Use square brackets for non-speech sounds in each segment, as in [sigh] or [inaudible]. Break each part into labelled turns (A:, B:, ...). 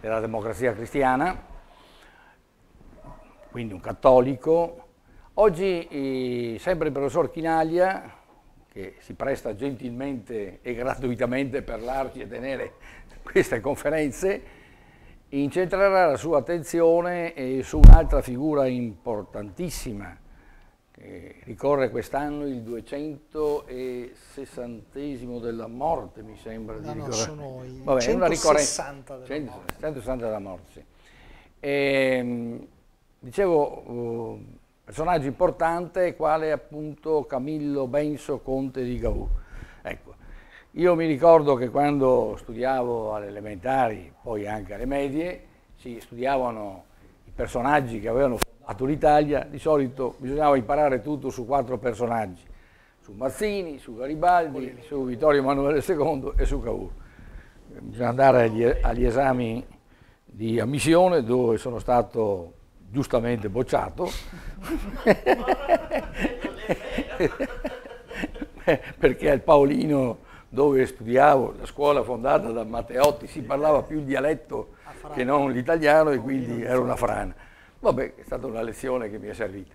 A: della democrazia cristiana, quindi un cattolico. Oggi sempre il professor Chinaglia, che si presta gentilmente e gratuitamente per l'Arci e tenere queste conferenze, incentrerà la sua attenzione eh, su un'altra figura importantissima che eh, ricorre quest'anno il 260 della morte, mi sembra. No, di no, sono i Vabbè, 160 della 100, morte. 160 della morte, sì. E, ehm, dicevo, uh, personaggio importante quale appunto Camillo Benso, conte di Gavù. Ecco, io mi ricordo che quando studiavo alle elementari, poi anche alle medie, si studiavano i personaggi che avevano dato l'Italia, di solito bisognava imparare tutto su quattro personaggi, su Mazzini, su Garibaldi, su Vittorio Emanuele II e su Cavour. Bisogna andare agli, agli esami di ammissione dove sono stato giustamente bocciato. [laughs] perché al Paolino dove studiavo, la scuola fondata da Matteotti, si parlava più il dialetto che non l'italiano e quindi era una frana. Vabbè, è stata una lezione che mi è servita.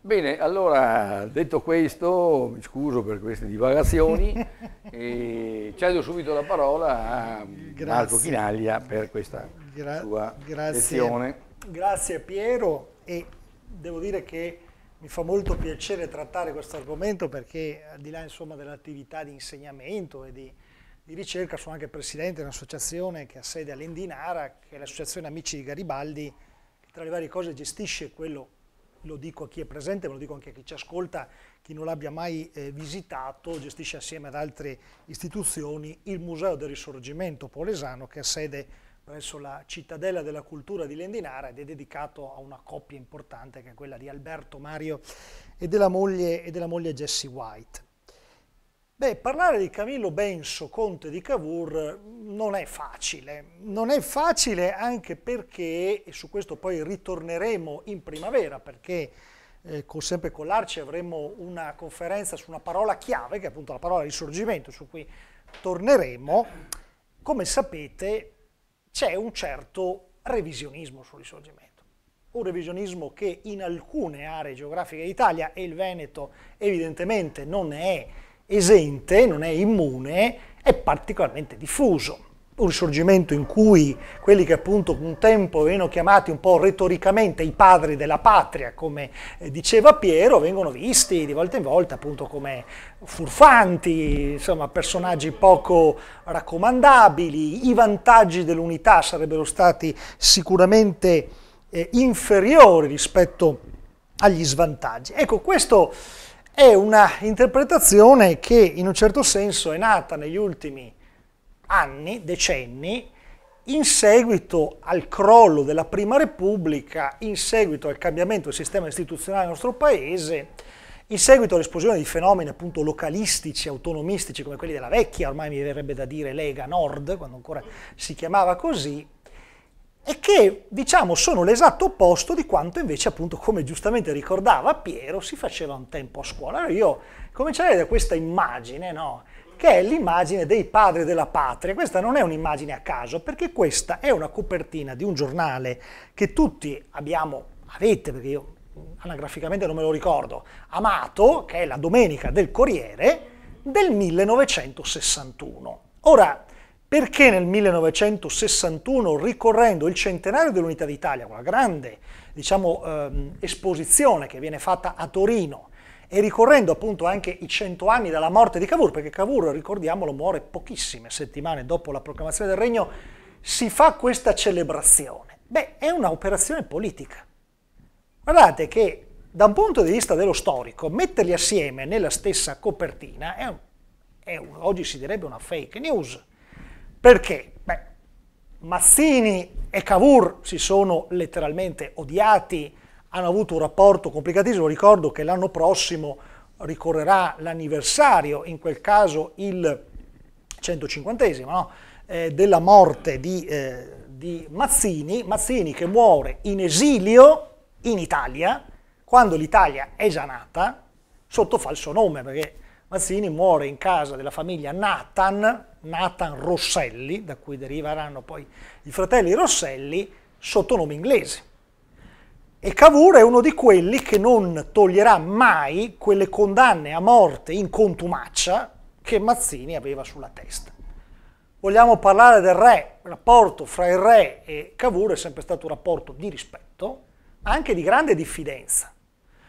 A: Bene, allora detto questo, mi scuso per queste divagazioni [laughs] e cedo subito la parola a grazie. Marco Chinaglia per questa Gra sua
B: grazie. lezione. Grazie Piero e devo dire che mi fa molto piacere trattare questo argomento perché al di là dell'attività di insegnamento e di, di, ricerca sono anche presidente di un'associazione che ha sede all'Endinara, che è l'associazione Amici di Garibaldi, tra le varie cose gestisce quello, lo dico a chi è presente, ma lo dico anche a chi ci ascolta, chi non l'abbia mai eh, visitato, gestisce assieme ad altre istituzioni il Museo del Risorgimento Polesano che ha sede presso la cittadella della cultura di Lendinara ed è dedicato a una coppia importante che è quella di Alberto Mario e della moglie, e della moglie Jessie White. Beh, parlare di Camillo Benso, conte di Cavour, non è facile. Non è facile anche perché, e su questo poi ritorneremo in primavera, perché eh, con, sempre con l'Arci avremo una conferenza su una parola chiave, che è appunto la parola risorgimento, su cui torneremo. Come sapete, c'è un certo revisionismo sul risorgimento un revisionismo che in alcune aree geografiche d'Italia, e il Veneto evidentemente non è esente, non è immune, è particolarmente diffuso. Un risorgimento in cui quelli che appunto un tempo venivano chiamati un po' retoricamente i padri della patria, come eh, diceva Piero, vengono visti di volta in volta appunto come furfanti, insomma personaggi poco raccomandabili. I vantaggi dell'unità sarebbero stati sicuramente eh, inferiori rispetto agli svantaggi. Ecco, questo è un'interpretazione che in un certo senso è nata negli ultimi anni, decenni, in seguito al crollo della Prima Repubblica, in seguito al cambiamento del sistema istituzionale del nostro Paese, in seguito all'esplosione di fenomeni appunto localistici, autonomistici come quelli della vecchia, ormai mi verrebbe da dire Lega Nord, quando ancora si chiamava così, e che diciamo sono l'esatto opposto di quanto invece appunto come giustamente ricordava Piero si faceva un tempo a scuola. Allora io comincerei da questa immagine, no? che è l'immagine dei padri della patria. Questa non è un'immagine a caso perché questa è una copertina di un giornale che tutti abbiamo, avete perché io anagraficamente non me lo ricordo, amato, che è la Domenica del Corriere del 1961. Ora, perché nel 1961, ricorrendo il centenario dell'Unità d'Italia, con la grande diciamo, ehm, esposizione che viene fatta a Torino, e ricorrendo appunto anche i cento anni dalla morte di Cavour, perché Cavour, ricordiamolo, muore pochissime settimane dopo la proclamazione del regno, si fa questa celebrazione. Beh, è un'operazione politica. Guardate che da un punto di vista dello storico, metterli assieme nella stessa copertina è, è oggi si direbbe una fake news. Perché? Beh, Mazzini e Cavour si sono letteralmente odiati, hanno avuto un rapporto complicatissimo, ricordo che l'anno prossimo ricorrerà l'anniversario, in quel caso il 150 no? eh, della morte di, eh, di Mazzini, Mazzini che muore in esilio in Italia, quando l'Italia è già nata, sotto falso nome, perché Mazzini muore in casa della famiglia Nathan, Nathan Rosselli, da cui deriveranno poi i fratelli Rosselli, sotto nome inglese. E Cavour è uno di quelli che non toglierà mai quelle condanne a morte in contumacia che Mazzini aveva sulla testa. Vogliamo parlare del re, il rapporto fra il re e Cavour è sempre stato un rapporto di rispetto, ma anche di grande diffidenza.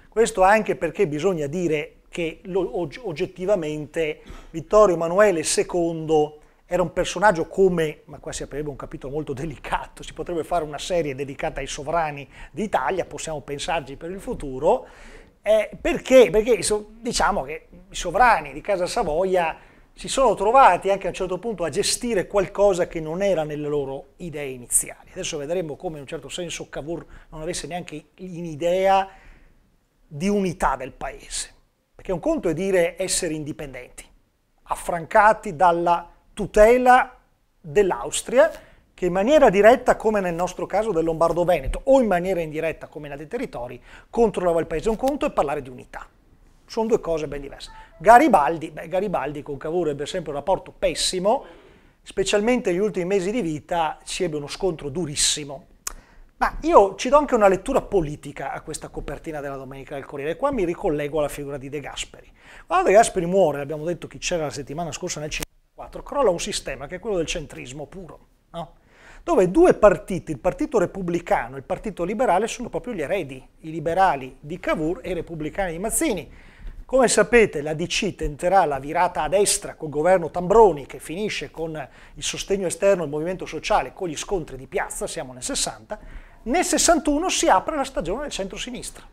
B: Questo anche perché bisogna dire che oggettivamente Vittorio Emanuele II era un personaggio come, ma qua si aprirebbe un capitolo molto delicato, si potrebbe fare una serie dedicata ai sovrani d'Italia, possiamo pensarci per il futuro, eh, perché, perché diciamo che i sovrani di Casa Savoia si sono trovati anche a un certo punto a gestire qualcosa che non era nelle loro idee iniziali. Adesso vedremo come in un certo senso Cavour non avesse neanche l'idea di unità del paese. Perché un conto è dire essere indipendenti, affrancati dalla tutela dell'Austria, che in maniera diretta, come nel nostro caso del Lombardo-Veneto, o in maniera indiretta, come in altri territori, controllava il paese. Un conto è parlare di unità. Sono due cose ben diverse. Garibaldi, beh, Garibaldi con Cavour ebbe sempre un rapporto pessimo, specialmente negli ultimi mesi di vita ci ebbe uno scontro durissimo ma io ci do anche una lettura politica a questa copertina della Domenica del Corriere, e qua mi ricollego alla figura di De Gasperi. Quando De Gasperi muore, abbiamo detto chi c'era la settimana scorsa nel 54, crolla un sistema che è quello del centrismo puro, no? dove due partiti, il Partito Repubblicano e il Partito Liberale, sono proprio gli eredi, i liberali di Cavour e i repubblicani di Mazzini. Come sapete la DC tenterà la virata a destra col governo Tambroni che finisce con il sostegno esterno al movimento sociale con gli scontri di piazza, siamo nel 60, nel 61 si apre la stagione del centro-sinistra,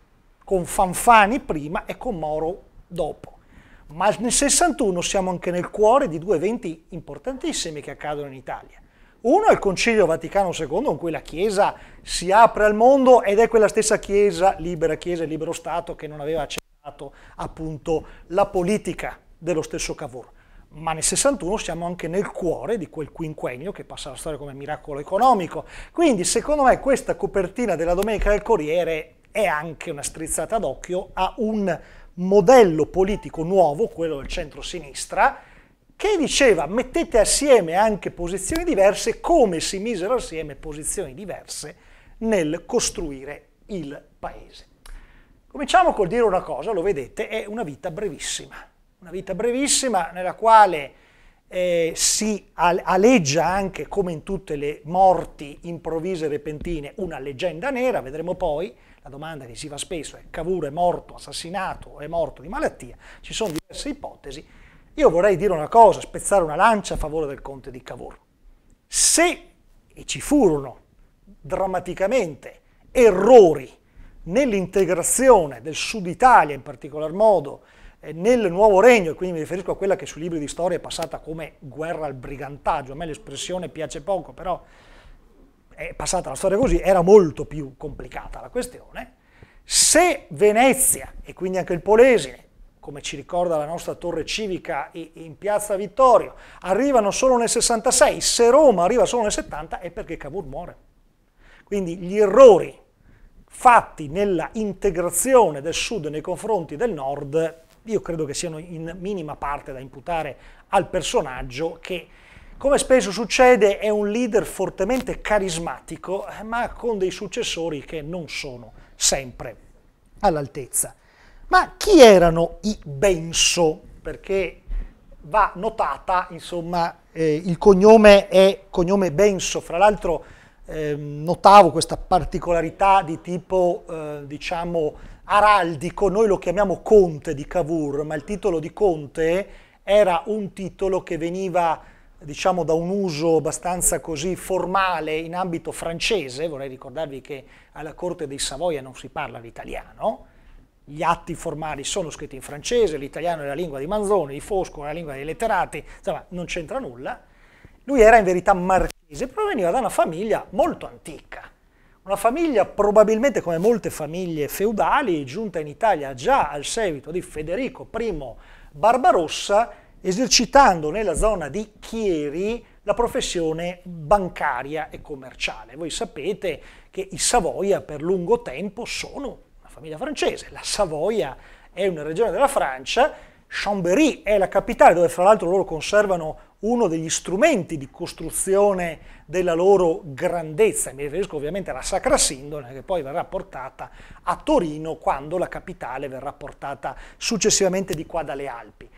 B: con Fanfani prima e con Moro dopo. Ma nel 61 siamo anche nel cuore di due eventi importantissimi che accadono in Italia. Uno è il Concilio Vaticano II in cui la Chiesa si apre al mondo ed è quella stessa Chiesa, libera Chiesa e libero Stato, che non aveva accettato appunto la politica dello stesso Cavour ma nel 61 siamo anche nel cuore di quel quinquennio che passa alla storia come miracolo economico. Quindi secondo me questa copertina della Domenica del Corriere è anche una strizzata d'occhio a un modello politico nuovo, quello del centro-sinistra, che diceva mettete assieme anche posizioni diverse, come si misero assieme posizioni diverse nel costruire il paese. Cominciamo col dire una cosa, lo vedete, è una vita brevissima una vita brevissima nella quale eh, si aleggia anche, come in tutte le morti improvvise e repentine, una leggenda nera, vedremo poi, la domanda che si fa spesso è Cavour è morto, assassinato o è morto di malattia, ci sono diverse ipotesi. Io vorrei dire una cosa, spezzare una lancia a favore del conte di Cavour. Se, e ci furono drammaticamente, errori nell'integrazione del Sud Italia in particolar modo, eh, nel nuovo regno, e quindi mi riferisco a quella che sui libri di storia è passata come guerra al brigantaggio, a me l'espressione piace poco, però è passata la storia così, era molto più complicata la questione, se Venezia e quindi anche il Polesine, come ci ricorda la nostra torre civica in piazza Vittorio, arrivano solo nel 66, se Roma arriva solo nel 70 è perché Cavour muore. Quindi gli errori fatti nella integrazione del sud nei confronti del nord io credo che siano in minima parte da imputare al personaggio che, come spesso succede, è un leader fortemente carismatico, ma con dei successori che non sono sempre all'altezza. Ma chi erano i Benso? Perché va notata, insomma, eh, il cognome è cognome Benso, fra l'altro eh, notavo questa particolarità di tipo, eh, diciamo, araldico, noi lo chiamiamo conte di Cavour, ma il titolo di conte era un titolo che veniva diciamo da un uso abbastanza così formale in ambito francese, vorrei ricordarvi che alla corte dei Savoia non si parla l'italiano, gli atti formali sono scritti in francese, l'italiano è la lingua di Manzoni, di Fosco è la lingua dei letterati, insomma non c'entra nulla. Lui era in verità marchese, però veniva da una famiglia molto antica una famiglia probabilmente come molte famiglie feudali, giunta in Italia già al seguito di Federico I Barbarossa, esercitando nella zona di Chieri la professione bancaria e commerciale. Voi sapete che i Savoia per lungo tempo sono una famiglia francese, la Savoia è una regione della Francia, Chambéry è la capitale dove fra l'altro loro conservano uno degli strumenti di costruzione della loro grandezza, mi riferisco ovviamente alla Sacra Sindone che poi verrà portata a Torino quando la capitale verrà portata successivamente di qua dalle Alpi.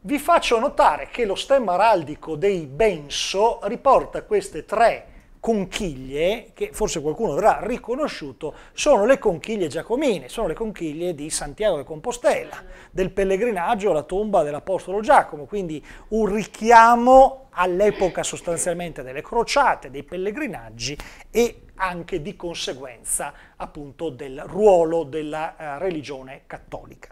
B: Vi faccio notare che lo stemma araldico dei Benso riporta queste tre conchiglie, che forse qualcuno avrà riconosciuto, sono le conchiglie giacomine, sono le conchiglie di Santiago de Compostela, del pellegrinaggio alla tomba dell'Apostolo Giacomo, quindi un richiamo all'epoca sostanzialmente delle crociate, dei pellegrinaggi e anche di conseguenza appunto del ruolo della eh, religione cattolica.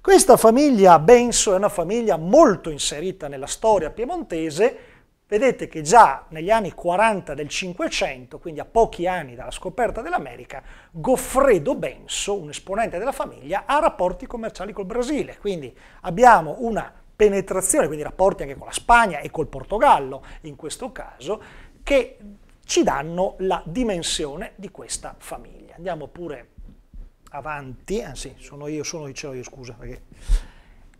B: Questa famiglia Benso è una famiglia molto inserita nella storia piemontese, vedete che già negli anni 40 del 500, quindi a pochi anni dalla scoperta dell'America, Goffredo Benso, un esponente della famiglia, ha rapporti commerciali col Brasile, quindi abbiamo una penetrazione, quindi rapporti anche con la Spagna e col Portogallo in questo caso, che ci danno la dimensione di questa famiglia. Andiamo pure avanti, anzi sono io, sono io, ce l'ho io, scusa perché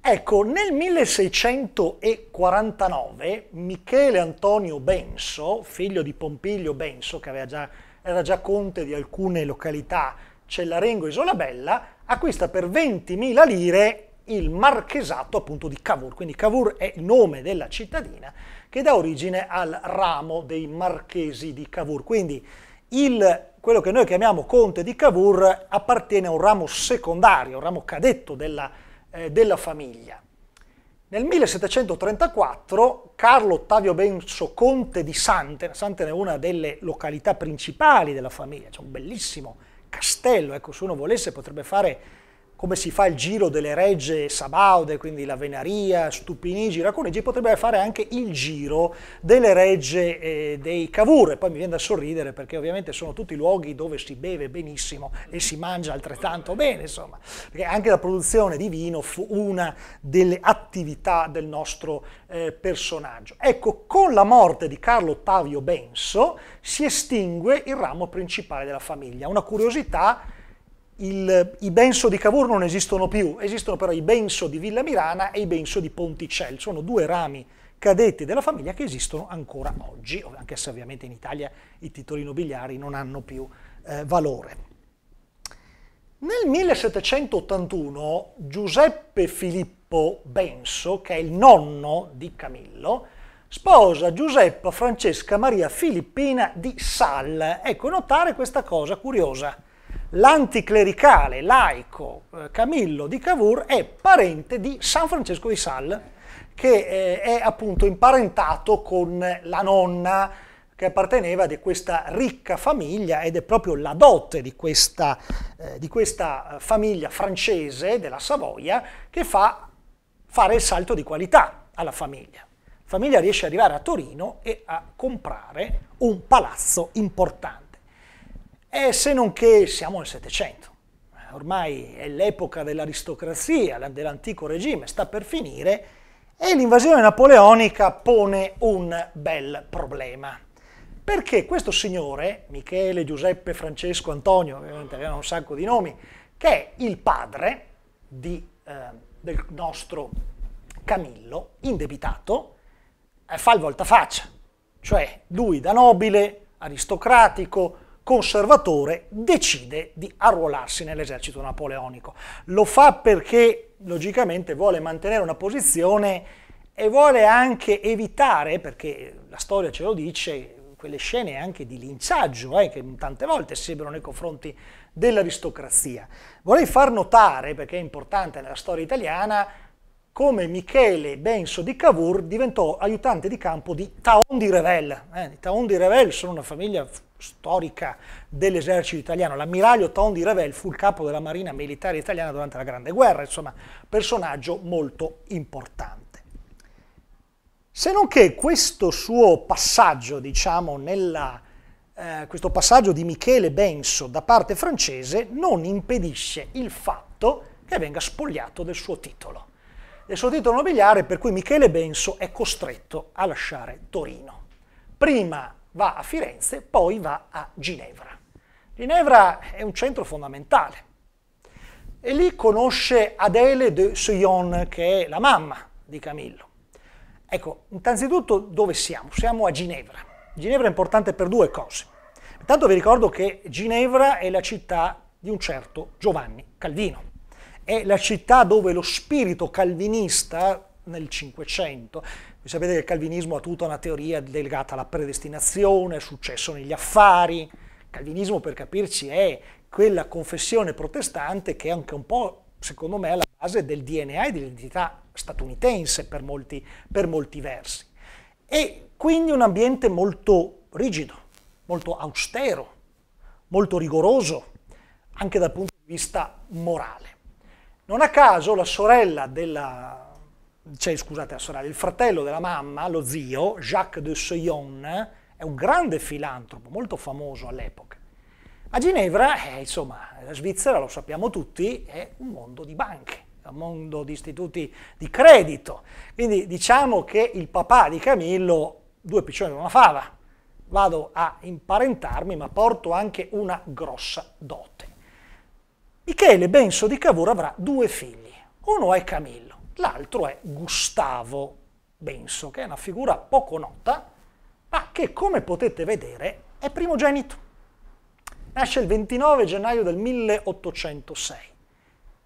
B: Ecco, nel 1649 Michele Antonio Benso, figlio di Pompilio Benso, che già, era già conte di alcune località Cellarengo e Isolabella, acquista per 20.000 lire il marchesato appunto di Cavour. Quindi Cavour è il nome della cittadina che dà origine al ramo dei marchesi di Cavour. Quindi il, quello che noi chiamiamo conte di Cavour appartiene a un ramo secondario, un ramo cadetto della cittadina eh, della famiglia. Nel 1734 Carlo Ottavio Benso, conte di Santena, Santena è una delle località principali della famiglia, c'è cioè un bellissimo castello, ecco, se uno volesse potrebbe fare come si fa il giro delle regge sabaude, quindi la Venaria, Stupinigi, Raconigi, potrebbe fare anche il giro delle regge eh, dei Cavour. E poi mi viene da sorridere perché ovviamente sono tutti luoghi dove si beve benissimo e si mangia altrettanto bene, insomma. Perché anche la produzione di vino fu una delle attività del nostro eh, personaggio. Ecco, con la morte di Carlo Ottavio Benso si estingue il ramo principale della famiglia. Una curiosità il, i Benso di Cavour non esistono più, esistono però i Benso di Villa Mirana e i Benso di Ponticel, sono due rami cadetti della famiglia che esistono ancora oggi, anche se ovviamente in Italia i titoli nobiliari non hanno più eh, valore. Nel 1781 Giuseppe Filippo Benso, che è il nonno di Camillo, sposa Giuseppa Francesca Maria Filippina di Sal. Ecco, notare questa cosa curiosa l'anticlericale laico eh, Camillo di Cavour è parente di San Francesco di Sal, che eh, è appunto imparentato con la nonna che apparteneva di questa ricca famiglia ed è proprio la dote di questa, eh, di questa famiglia francese della Savoia che fa fare il salto di qualità alla famiglia. La famiglia riesce ad arrivare a Torino e a comprare un palazzo importante. E eh, se non che siamo nel Settecento, eh, ormai è l'epoca dell'aristocrazia, dell'antico regime, sta per finire, e l'invasione napoleonica pone un bel problema. Perché questo signore, Michele, Giuseppe, Francesco, Antonio, ovviamente avevano un sacco di nomi, che è il padre di, eh, del nostro Camillo, indebitato, eh, fa il voltafaccia. Cioè lui da nobile, aristocratico, conservatore, decide di arruolarsi nell'esercito napoleonico. Lo fa perché logicamente vuole mantenere una posizione e vuole anche evitare, perché la storia ce lo dice, quelle scene anche di linciaggio eh, che tante volte si ebbero nei confronti dell'aristocrazia. Vorrei far notare, perché è importante nella storia italiana, come Michele Benso di Cavour diventò aiutante di campo di Taon di Revel. Eh, I Taon di Revel sono una famiglia storica dell'esercito italiano. L'ammiraglio di Ravel fu il capo della Marina Militare Italiana durante la Grande Guerra, insomma, personaggio molto importante. Se non che questo suo passaggio, diciamo, nella, eh, questo passaggio di Michele Benso da parte francese non impedisce il fatto che venga spogliato del suo titolo, del suo titolo nobiliare per cui Michele Benso è costretto a lasciare Torino. Prima va a Firenze, poi va a Ginevra. Ginevra è un centro fondamentale e lì conosce Adele de Soyon, che è la mamma di Camillo. Ecco, innanzitutto dove siamo? Siamo a Ginevra. Ginevra è importante per due cose. Intanto vi ricordo che Ginevra è la città di un certo Giovanni Calvino. È la città dove lo spirito calvinista nel Cinquecento voi sapete che il calvinismo ha tutta una teoria legata alla predestinazione, al successo negli affari. Il calvinismo, per capirci, è quella confessione protestante che è anche un po', secondo me, alla base del DNA e dell'identità statunitense per molti, per molti versi. E quindi un ambiente molto rigido, molto austero, molto rigoroso, anche dal punto di vista morale. Non a caso la sorella della cioè, scusate la sorella, il fratello della mamma, lo zio, Jacques de Soyon, è un grande filantropo, molto famoso all'epoca. A Ginevra, eh, insomma, la Svizzera, lo sappiamo tutti, è un mondo di banche, è un mondo di istituti di credito. Quindi diciamo che il papà di Camillo, due piccioni in una fava, vado a imparentarmi ma porto anche una grossa dote. Michele Benso di Cavour avrà due figli, uno è Camillo, L'altro è Gustavo Benso, che è una figura poco nota, ma che come potete vedere è primogenito. Nasce il 29 gennaio del 1806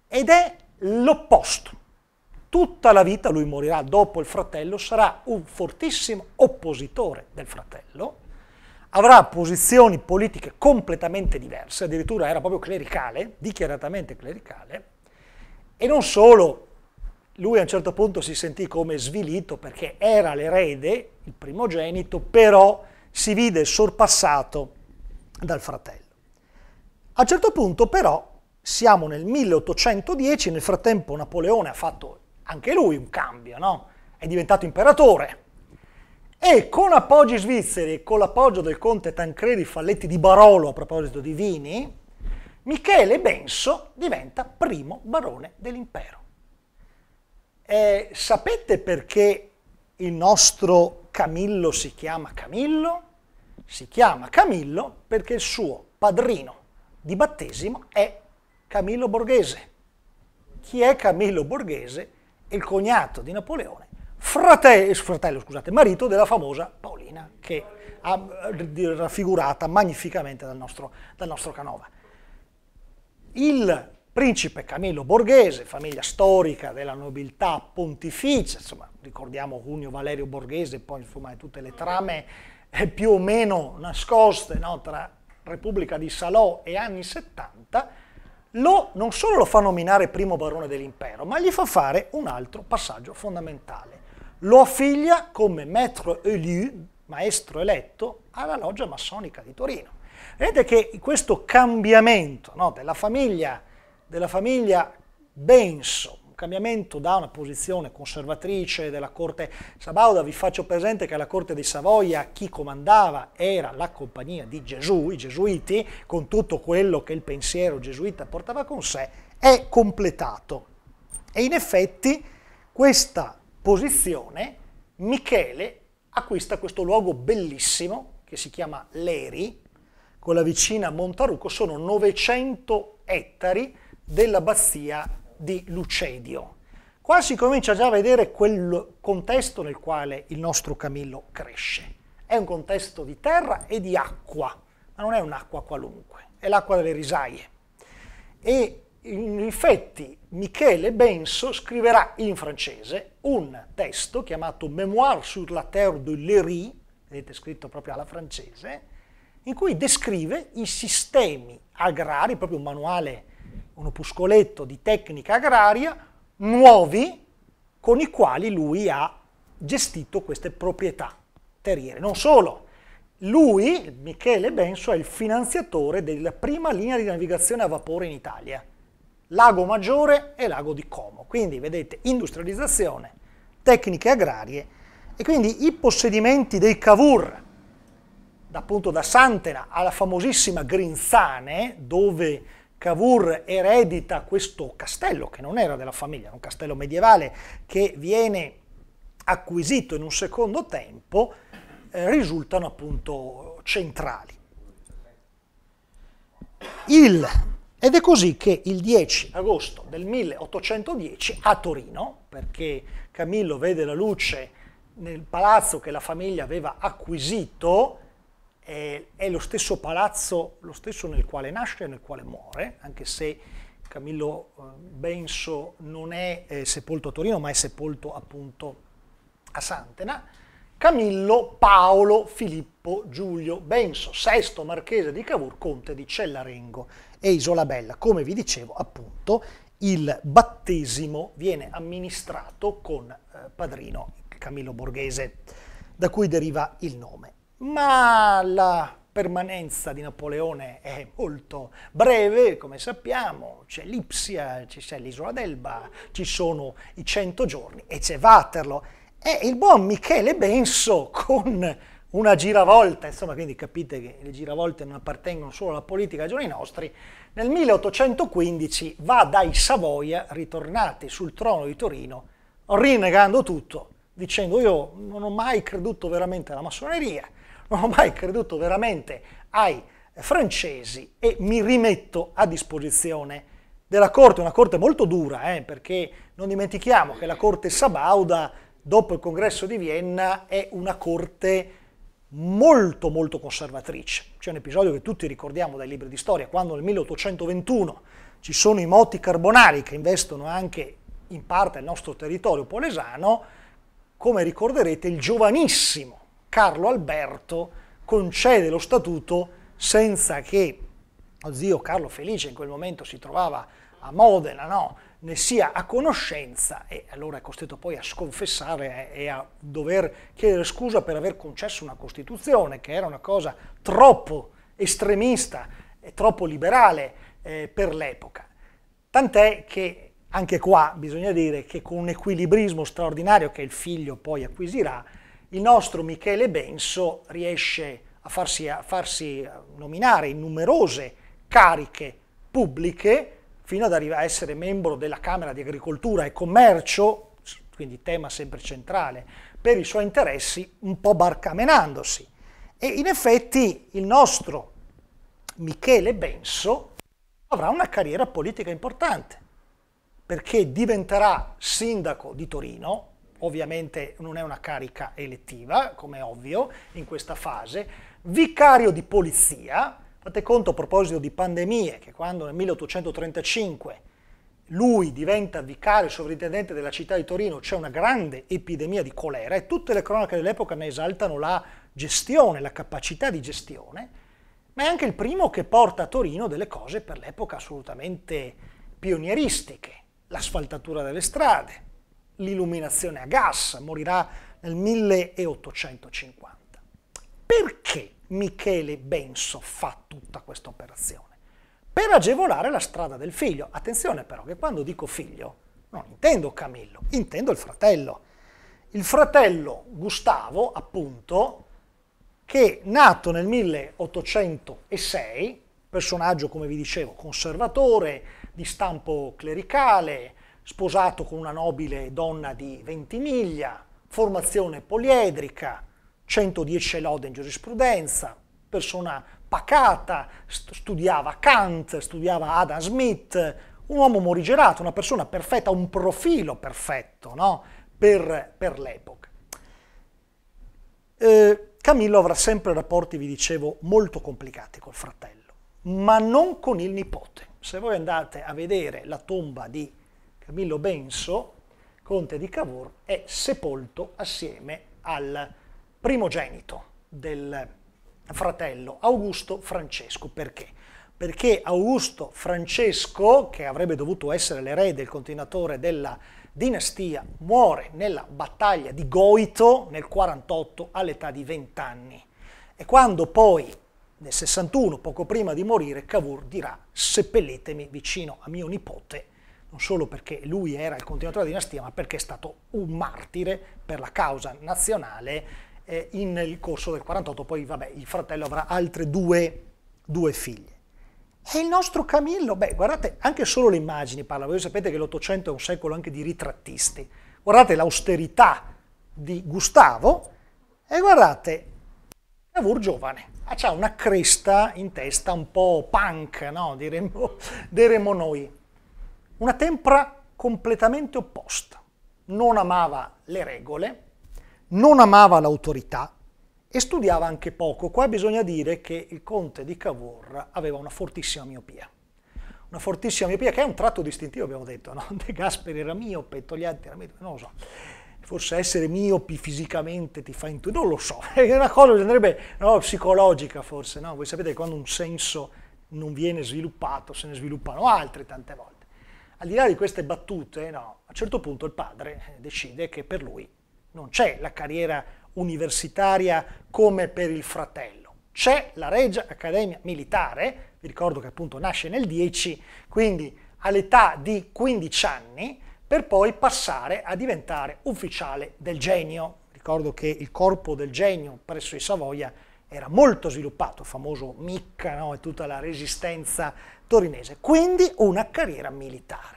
B: ed è l'opposto. Tutta la vita lui morirà dopo il fratello, sarà un fortissimo oppositore del fratello, avrà posizioni politiche completamente diverse, addirittura era proprio clericale, dichiaratamente clericale, e non solo lui a un certo punto si sentì come svilito perché era l'erede, il primogenito, però si vide sorpassato dal fratello. A un certo punto però siamo nel 1810, nel frattempo Napoleone ha fatto anche lui un cambio, no? è diventato imperatore e con appoggi svizzeri e con l'appoggio del conte Tancredi Falletti di Barolo a proposito di vini, Michele Benso diventa primo barone dell'impero. Eh, sapete perché il nostro Camillo si chiama Camillo? Si chiama Camillo perché il suo padrino di battesimo è Camillo Borghese. Chi è Camillo Borghese? Il cognato di Napoleone, fratello, eh, fratello scusate, marito della famosa Paolina, che ha eh, raffigurata magnificamente dal nostro, dal nostro Canova. Il Principe Camillo Borghese, famiglia storica della nobiltà pontificia, insomma ricordiamo Junio Valerio Borghese, poi insomma tutte le trame eh, più o meno nascoste no, tra Repubblica di Salò e anni 70, lo, non solo lo fa nominare primo barone dell'impero, ma gli fa fare un altro passaggio fondamentale. Lo affiglia come maître élu, maestro eletto, alla loggia massonica di Torino. Vedete che questo cambiamento no, della famiglia della famiglia Benso, un cambiamento da una posizione conservatrice della corte sabauda, vi faccio presente che alla corte di Savoia chi comandava era la compagnia di Gesù, i gesuiti, con tutto quello che il pensiero gesuita portava con sé, è completato. E in effetti questa posizione Michele acquista questo luogo bellissimo che si chiama Leri, con la vicina Montarucco, sono 900 ettari dell'abbazia di Lucedio. Qua si comincia già a vedere quel contesto nel quale il nostro Camillo cresce. È un contesto di terra e di acqua, ma non è un'acqua qualunque, è l'acqua delle risaie. E in effetti Michele Benso scriverà in francese un testo chiamato Mémoire sur la terre de l'Erie, vedete scritto proprio alla francese, in cui descrive i sistemi agrari, proprio un manuale un opuscoletto di tecnica agraria nuovi con i quali lui ha gestito queste proprietà terriere. Non solo, lui, Michele Benso, è il finanziatore della prima linea di navigazione a vapore in Italia, Lago Maggiore e Lago di Como. Quindi vedete industrializzazione, tecniche agrarie e quindi i possedimenti dei Cavour, appunto da Santena alla famosissima Grinzane, dove Cavour eredita questo castello, che non era della famiglia, era un castello medievale, che viene acquisito in un secondo tempo, eh, risultano appunto centrali. Il, ed è così che il 10 agosto del 1810 a Torino, perché Camillo vede la luce nel palazzo che la famiglia aveva acquisito, è, eh, è lo stesso palazzo, lo stesso nel quale nasce e nel quale muore, anche se Camillo eh, Benso non è eh, sepolto a Torino, ma è sepolto appunto a Santena. Camillo Paolo Filippo Giulio Benso, sesto marchese di Cavour, conte di Cellarengo e Isolabella. Come vi dicevo, appunto, il battesimo viene amministrato con eh, padrino Camillo Borghese, da cui deriva il nome ma la permanenza di Napoleone è molto breve, come sappiamo, c'è l'Ipsia, c'è l'isola d'Elba, ci sono i cento giorni e c'è Vaterlo. E il buon Michele Benso con una giravolta, insomma, quindi capite che le giravolte non appartengono solo alla politica ai giorni nostri, nel 1815 va dai Savoia, ritornati sul trono di Torino, rinnegando tutto, dicendo io non ho mai creduto veramente alla massoneria, non ho mai creduto veramente ai francesi e mi rimetto a disposizione della Corte, una Corte molto dura, eh, perché non dimentichiamo che la Corte Sabauda, dopo il congresso di Vienna, è una Corte molto molto conservatrice. C'è un episodio che tutti ricordiamo dai libri di storia, quando nel 1821 ci sono i moti carbonari che investono anche in parte il nostro territorio polesano, come ricorderete il giovanissimo Carlo Alberto concede lo statuto senza che lo zio Carlo Felice in quel momento si trovava a Modena, no? ne sia a conoscenza e allora è costretto poi a sconfessare e a dover chiedere scusa per aver concesso una Costituzione che era una cosa troppo estremista e troppo liberale eh, per l'epoca. Tant'è che anche qua bisogna dire che con un equilibrismo straordinario che il figlio poi acquisirà, il nostro Michele Benso riesce a farsi, a farsi nominare in numerose cariche pubbliche fino ad arrivare a essere membro della Camera di Agricoltura e Commercio, quindi tema sempre centrale, per i suoi interessi un po' barcamenandosi. E in effetti il nostro Michele Benso avrà una carriera politica importante, perché diventerà sindaco di Torino, ovviamente non è una carica elettiva, come è ovvio in questa fase, vicario di polizia, fate conto a proposito di pandemie, che quando nel 1835 lui diventa vicario sovrintendente della città di Torino, c'è una grande epidemia di colera e tutte le cronache dell'epoca ne esaltano la gestione, la capacità di gestione, ma è anche il primo che porta a Torino delle cose per l'epoca assolutamente pionieristiche, l'asfaltatura delle strade, l'illuminazione a gas, morirà nel 1850. Perché Michele Benso fa tutta questa operazione? Per agevolare la strada del figlio. Attenzione però che quando dico figlio non intendo Camillo, intendo il fratello. Il fratello Gustavo, appunto, che nato nel 1806, personaggio come vi dicevo conservatore, di stampo clericale, sposato con una nobile donna di Ventimiglia, formazione poliedrica, 110 lode in giurisprudenza, persona pacata, studiava Kant, studiava Adam Smith, un uomo morigerato, una persona perfetta, un profilo perfetto no? per, per l'epoca. Eh, Camillo avrà sempre rapporti, vi dicevo, molto complicati col fratello, ma non con il nipote. Se voi andate a vedere la tomba di Camillo Benso, conte di Cavour, è sepolto assieme al primogenito del fratello Augusto Francesco. Perché? Perché Augusto Francesco, che avrebbe dovuto essere l'erede, il continuatore della dinastia, muore nella battaglia di Goito nel 48 all'età di 20 anni. E quando poi, nel 61, poco prima di morire, Cavour dirà seppellitemi vicino a mio nipote non solo perché lui era il continuatore della dinastia, ma perché è stato un martire per la causa nazionale eh, nel corso del 48, poi vabbè, il fratello avrà altre due, due figlie. E il nostro Camillo, beh, guardate, anche solo le immagini parlano, voi sapete che l'Ottocento è un secolo anche di ritrattisti. Guardate l'austerità di Gustavo e guardate Cavour giovane. Ah, c'ha una cresta in testa un po' punk, no? diremmo, [laughs] diremmo noi una tempra completamente opposta. Non amava le regole, non amava l'autorità e studiava anche poco. Qua bisogna dire che il conte di Cavour aveva una fortissima miopia. Una fortissima miopia che è un tratto distintivo, abbiamo detto, no? [laughs] De Gasperi era miope, Togliatti era miope, non lo so. Forse essere miopi fisicamente ti fa intuire, non lo so, [laughs] è una cosa che andrebbe no, psicologica forse, no? Voi sapete che quando un senso non viene sviluppato, se ne sviluppano altri tante volte. Al di là di queste battute, no, a un certo punto il padre eh, decide che per lui non c'è la carriera universitaria come per il fratello. C'è la Regia Accademia Militare, vi ricordo che appunto nasce nel 10, quindi all'età di 15 anni, per poi passare a diventare ufficiale del genio. Ricordo che il corpo del genio presso i Savoia era molto sviluppato, famoso Micca no? e tutta la resistenza torinese, quindi una carriera militare.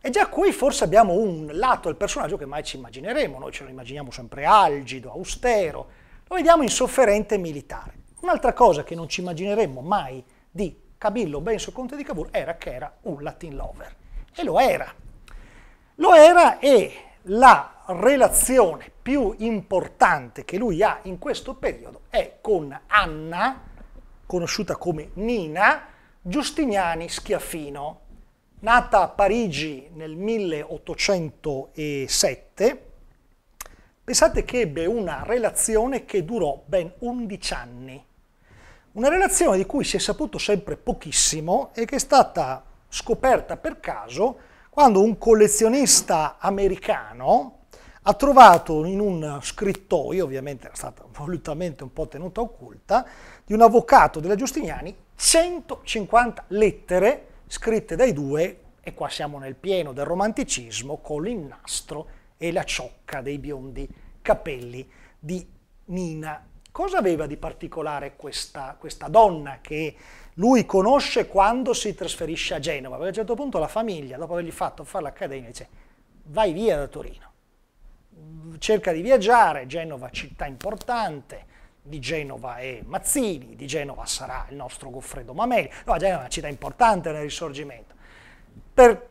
B: E già qui forse abbiamo un lato del personaggio che mai ci immagineremo, noi ce lo immaginiamo sempre algido, austero, lo vediamo insofferente militare. Un'altra cosa che non ci immagineremmo mai di Cabillo Benso Conte di Cavour era che era un Latin lover. E lo era. Lo era e la relazione più importante che lui ha in questo periodo è con Anna, conosciuta come Nina, Giustiniani Schiaffino, nata a Parigi nel 1807. Pensate che ebbe una relazione che durò ben 11 anni. Una relazione di cui si è saputo sempre pochissimo e che è stata scoperta per caso quando un collezionista americano, ha trovato in un scrittoio, ovviamente era stata volutamente un po' tenuta occulta, di un avvocato della Giustiniani 150 lettere scritte dai due, e qua siamo nel pieno del romanticismo, con il nastro e la ciocca dei biondi capelli di Nina. Cosa aveva di particolare questa, questa donna che lui conosce quando si trasferisce a Genova? Perché a un certo punto la famiglia, dopo avergli fatto fare l'accademia, dice vai via da Torino cerca di viaggiare, Genova città importante, di Genova è Mazzini, di Genova sarà il nostro Goffredo Mameli, no, Genova è una città importante nel Risorgimento. Per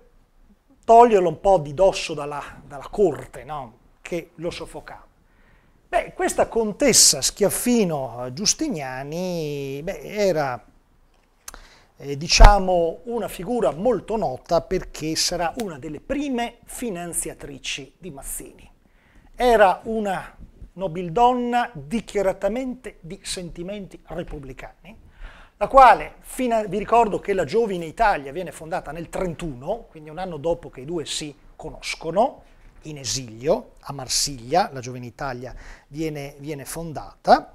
B: toglierlo un po' di dosso dalla, dalla corte no? che lo soffocava. Beh, questa contessa Schiaffino Giustiniani beh, era eh, diciamo una figura molto nota perché sarà una delle prime finanziatrici di Mazzini era una nobildonna dichiaratamente di sentimenti repubblicani, la quale, a, vi ricordo che la Giovine Italia viene fondata nel 31, quindi un anno dopo che i due si conoscono, in esilio a Marsiglia, la Giovine Italia viene, viene fondata,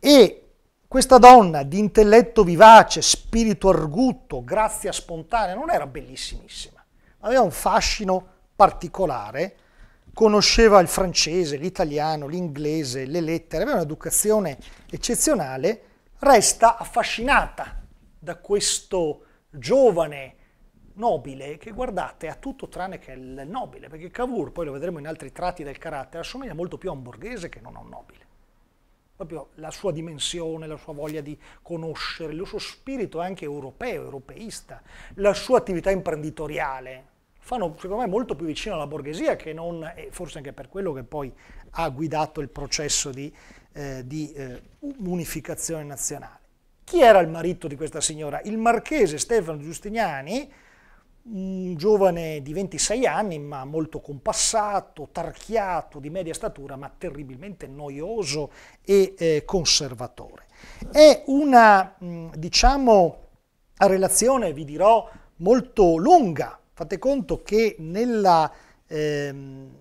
B: e questa donna di intelletto vivace, spirito arguto, grazia spontanea, non era bellissimissima, ma aveva un fascino particolare, conosceva il francese, l'italiano, l'inglese, le lettere, aveva un'educazione eccezionale, resta affascinata da questo giovane nobile che guardate ha tutto tranne che il nobile, perché Cavour, poi lo vedremo in altri tratti del carattere, assomiglia molto più a un borghese che non a un nobile. Proprio la sua dimensione, la sua voglia di conoscere, il suo spirito anche europeo, europeista, la sua attività imprenditoriale, fanno secondo me molto più vicino alla borghesia che non, e forse anche per quello che poi ha guidato il processo di, eh, di eh, unificazione nazionale. Chi era il marito di questa signora? Il marchese Stefano Giustiniani, un giovane di 26 anni ma molto compassato, tarchiato, di media statura ma terribilmente noioso e eh, conservatore. È una, diciamo, relazione, vi dirò, molto lunga Fate conto che nella, ehm,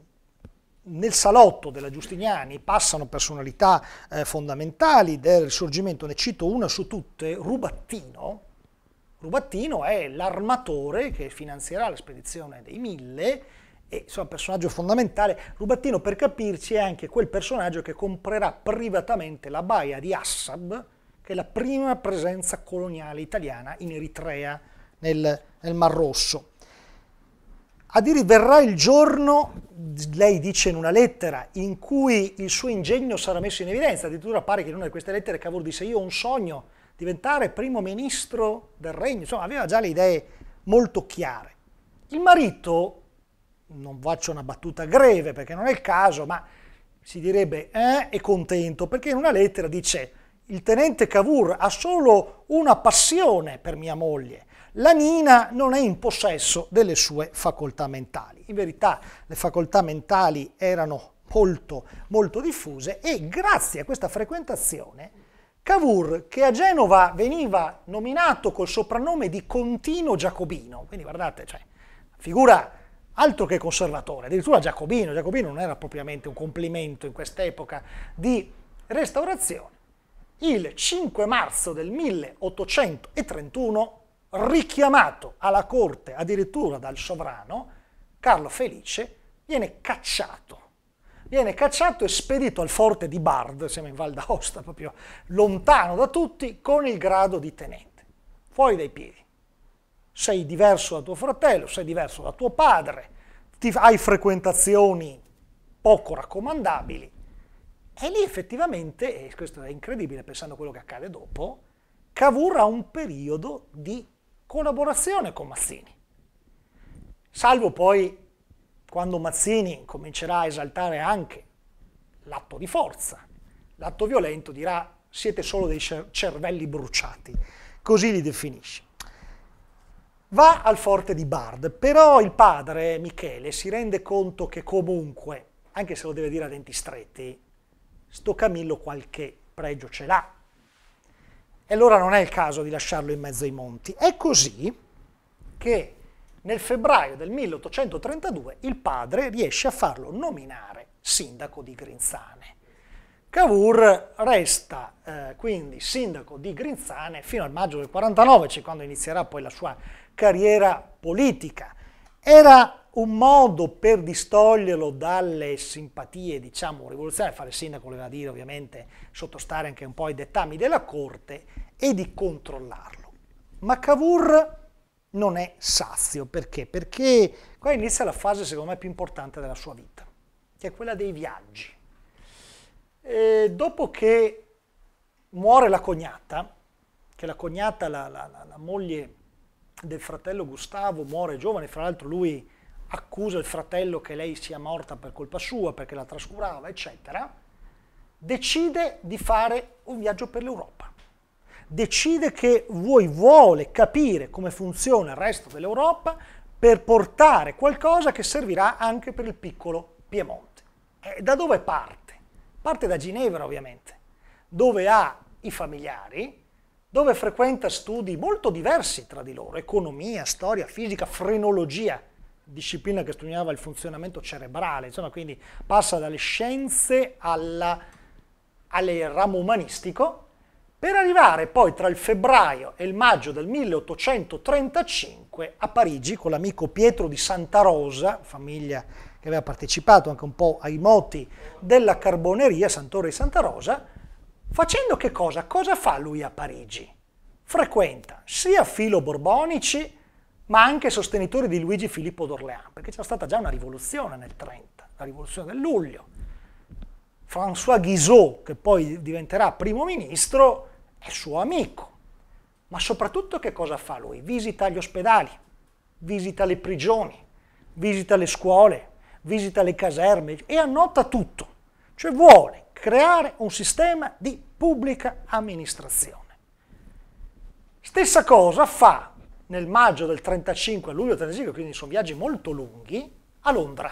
B: nel salotto della Giustiniani passano personalità eh, fondamentali del risorgimento, ne cito una su tutte, Rubattino. Rubattino è l'armatore che finanzierà la spedizione dei Mille, e insomma personaggio fondamentale. Rubattino per capirci è anche quel personaggio che comprerà privatamente la baia di Assab, che è la prima presenza coloniale italiana in Eritrea, nel, nel Mar Rosso a dire verrà il giorno, lei dice in una lettera, in cui il suo ingegno sarà messo in evidenza, addirittura pare che in una di queste lettere Cavour disse io ho un sogno, diventare primo ministro del regno, insomma aveva già le idee molto chiare. Il marito, non faccio una battuta greve perché non è il caso, ma si direbbe eh, è contento perché in una lettera dice il tenente Cavour ha solo una passione per mia moglie la nina non è in possesso delle sue facoltà mentali. In verità le facoltà mentali erano molto, molto diffuse e grazie a questa frequentazione Cavour, che a Genova veniva nominato col soprannome di Contino Giacobino, quindi guardate, cioè, figura altro che conservatore, addirittura Giacobino, Giacobino non era propriamente un complimento in quest'epoca di restaurazione, il 5 marzo del 1831 richiamato alla corte addirittura dal sovrano, Carlo Felice viene cacciato. Viene cacciato e spedito al forte di Bard, siamo in Val d'Aosta, proprio lontano da tutti, con il grado di tenente. Fuori dai piedi. Sei diverso da tuo fratello, sei diverso da tuo padre, ti, hai frequentazioni poco raccomandabili. E lì effettivamente, e questo è incredibile pensando a quello che accade dopo, Cavour ha un periodo di collaborazione con Mazzini. Salvo poi quando Mazzini comincerà a esaltare anche l'atto di forza, l'atto violento, dirà siete solo dei cervelli bruciati, così li definisce. Va al forte di Bard, però il padre Michele si rende conto che comunque, anche se lo deve dire a denti stretti, sto Camillo qualche pregio ce l'ha, e allora non è il caso di lasciarlo in mezzo ai monti. È così che nel febbraio del 1832 il padre riesce a farlo nominare sindaco di Grinzane. Cavour resta eh, quindi sindaco di Grinzane fino al maggio del 49, cioè quando inizierà poi la sua carriera politica. Era un modo per distoglierlo dalle simpatie, diciamo, rivoluzionarie, fare sindaco voleva dire ovviamente sottostare anche un po' ai dettami della corte, e di controllarlo. Ma Cavour non è sazio, perché? Perché qua inizia la fase secondo me più importante della sua vita, che è quella dei viaggi. E dopo che muore la cognata, che la cognata, la, la, la, la moglie del fratello Gustavo, muore giovane, fra l'altro lui accusa il fratello che lei sia morta per colpa sua, perché la trascurava, eccetera, decide di fare un viaggio per l'Europa. Decide che voi vuole capire come funziona il resto dell'Europa per portare qualcosa che servirà anche per il piccolo Piemonte. E da dove parte? Parte da Ginevra, ovviamente, dove ha i familiari, dove frequenta studi molto diversi tra di loro, economia, storia, fisica, frenologia, disciplina che studiava il funzionamento cerebrale, insomma, quindi passa dalle scienze alla, alle ramo umanistico, per arrivare poi tra il febbraio e il maggio del 1835 a Parigi con l'amico Pietro di Santa Rosa, famiglia che aveva partecipato anche un po' ai moti della carboneria Sant'Ore di Santa Rosa, facendo che cosa? Cosa fa lui a Parigi? Frequenta sia filo borbonici ma anche sostenitore di Luigi Filippo d'Orléans, perché c'era stata già una rivoluzione nel 30, la rivoluzione del luglio. François Guizot, che poi diventerà primo ministro, è suo amico. Ma soprattutto che cosa fa lui? Visita gli ospedali, visita le prigioni, visita le scuole, visita le caserme e annota tutto. Cioè vuole creare un sistema di pubblica amministrazione. Stessa cosa fa nel maggio del 35 a luglio del 35, quindi sono viaggi molto lunghi, a Londra,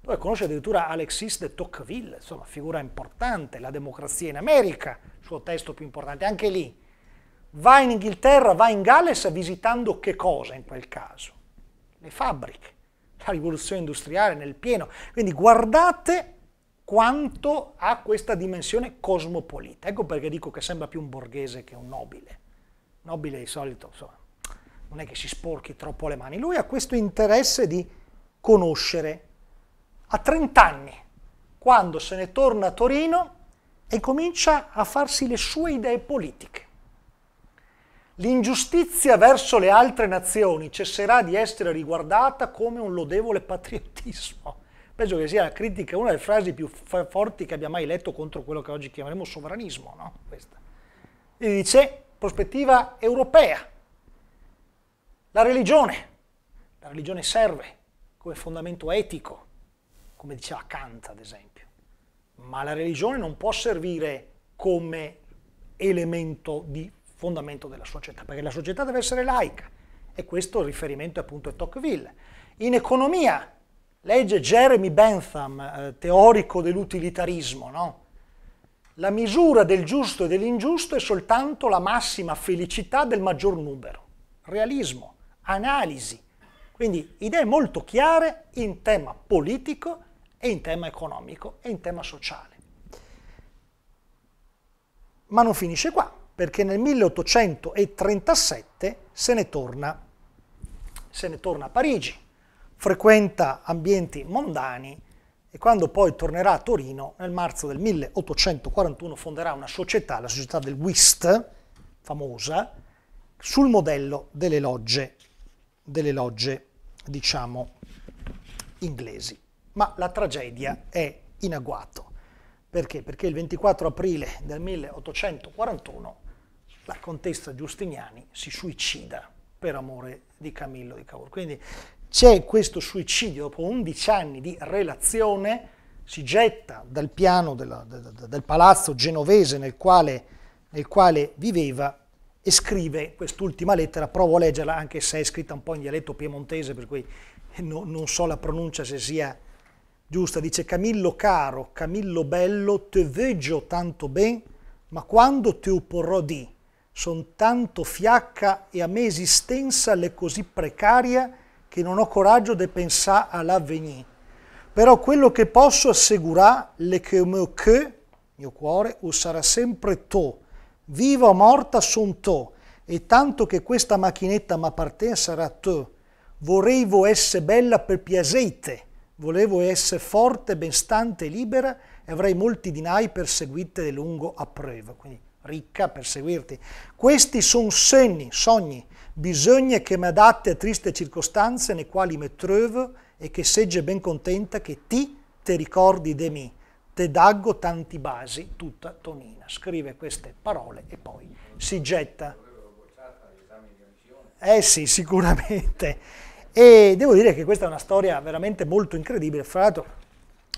B: dove conosce addirittura Alexis de Tocqueville, insomma figura importante, la democrazia in America, suo testo più importante, anche lì. Va in Inghilterra, va in Galles visitando che cosa in quel caso? Le fabbriche, la rivoluzione industriale nel pieno. Quindi guardate quanto ha questa dimensione cosmopolita. Ecco perché dico che sembra più un borghese che un nobile. Nobile di solito, insomma, non è che si sporchi troppo le mani, lui ha questo interesse di conoscere. A 30 anni, quando se ne torna a Torino e comincia a farsi le sue idee politiche. L'ingiustizia verso le altre nazioni cesserà di essere riguardata come un lodevole patriottismo. Penso che sia la critica, una delle frasi più f- forti che abbia mai letto contro quello che oggi chiameremo sovranismo. No? Questa. E dice prospettiva europea, la religione. La religione serve come fondamento etico, come diceva Kant ad esempio, ma la religione non può servire come elemento di fondamento della società, perché la società deve essere laica e questo il riferimento è appunto a Tocqueville. In economia, legge Jeremy Bentham, eh, teorico dell'utilitarismo, no? La misura del giusto e dell'ingiusto è soltanto la massima felicità del maggior numero. Realismo analisi. Quindi idee molto chiare in tema politico e in tema economico e in tema sociale. Ma non finisce qua, perché nel 1837 se ne torna, se ne torna a Parigi, frequenta ambienti mondani e quando poi tornerà a Torino, nel marzo del 1841 fonderà una società, la società del Whist, famosa, sul modello delle logge delle logge, diciamo, inglesi. Ma la tragedia è in agguato. Perché? Perché il 24 aprile del 1841 la contessa Giustiniani si suicida per amore di Camillo di Cavour. Quindi c'è questo suicidio dopo 11 anni di relazione, si getta dal piano della, del, del palazzo genovese nel quale, nel quale viveva e scrive quest'ultima lettera, provo a leggerla anche se è scritta un po' in dialetto piemontese, per cui no, non so la pronuncia se sia giusta, dice Camillo caro, Camillo bello, te veggio tanto ben, ma quando te opporrò di, son tanto fiacca e a me esistenza le così precaria che non ho coraggio di pensare all'avvenire. Però quello che posso assicurà è che mio mio cuore, o sarà sempre to, viva o morta son to, e tanto che questa macchinetta m'apparten sarà te. Vorevo essere bella per piaseite, volevo essere forte, benstante e libera, e avrei molti dinai per seguirti lungo a preva. Quindi ricca per seguirti. Questi sono segni, sogni, bisogni che mi adatte a triste circostanze nei quali mi trovo e che segge ben contenta che ti ti ricordi di me te daggo tanti basi, tutta tonina. Scrive queste parole e poi si getta. Eh sì, sicuramente. E devo dire che questa è una storia veramente molto incredibile, fra l'altro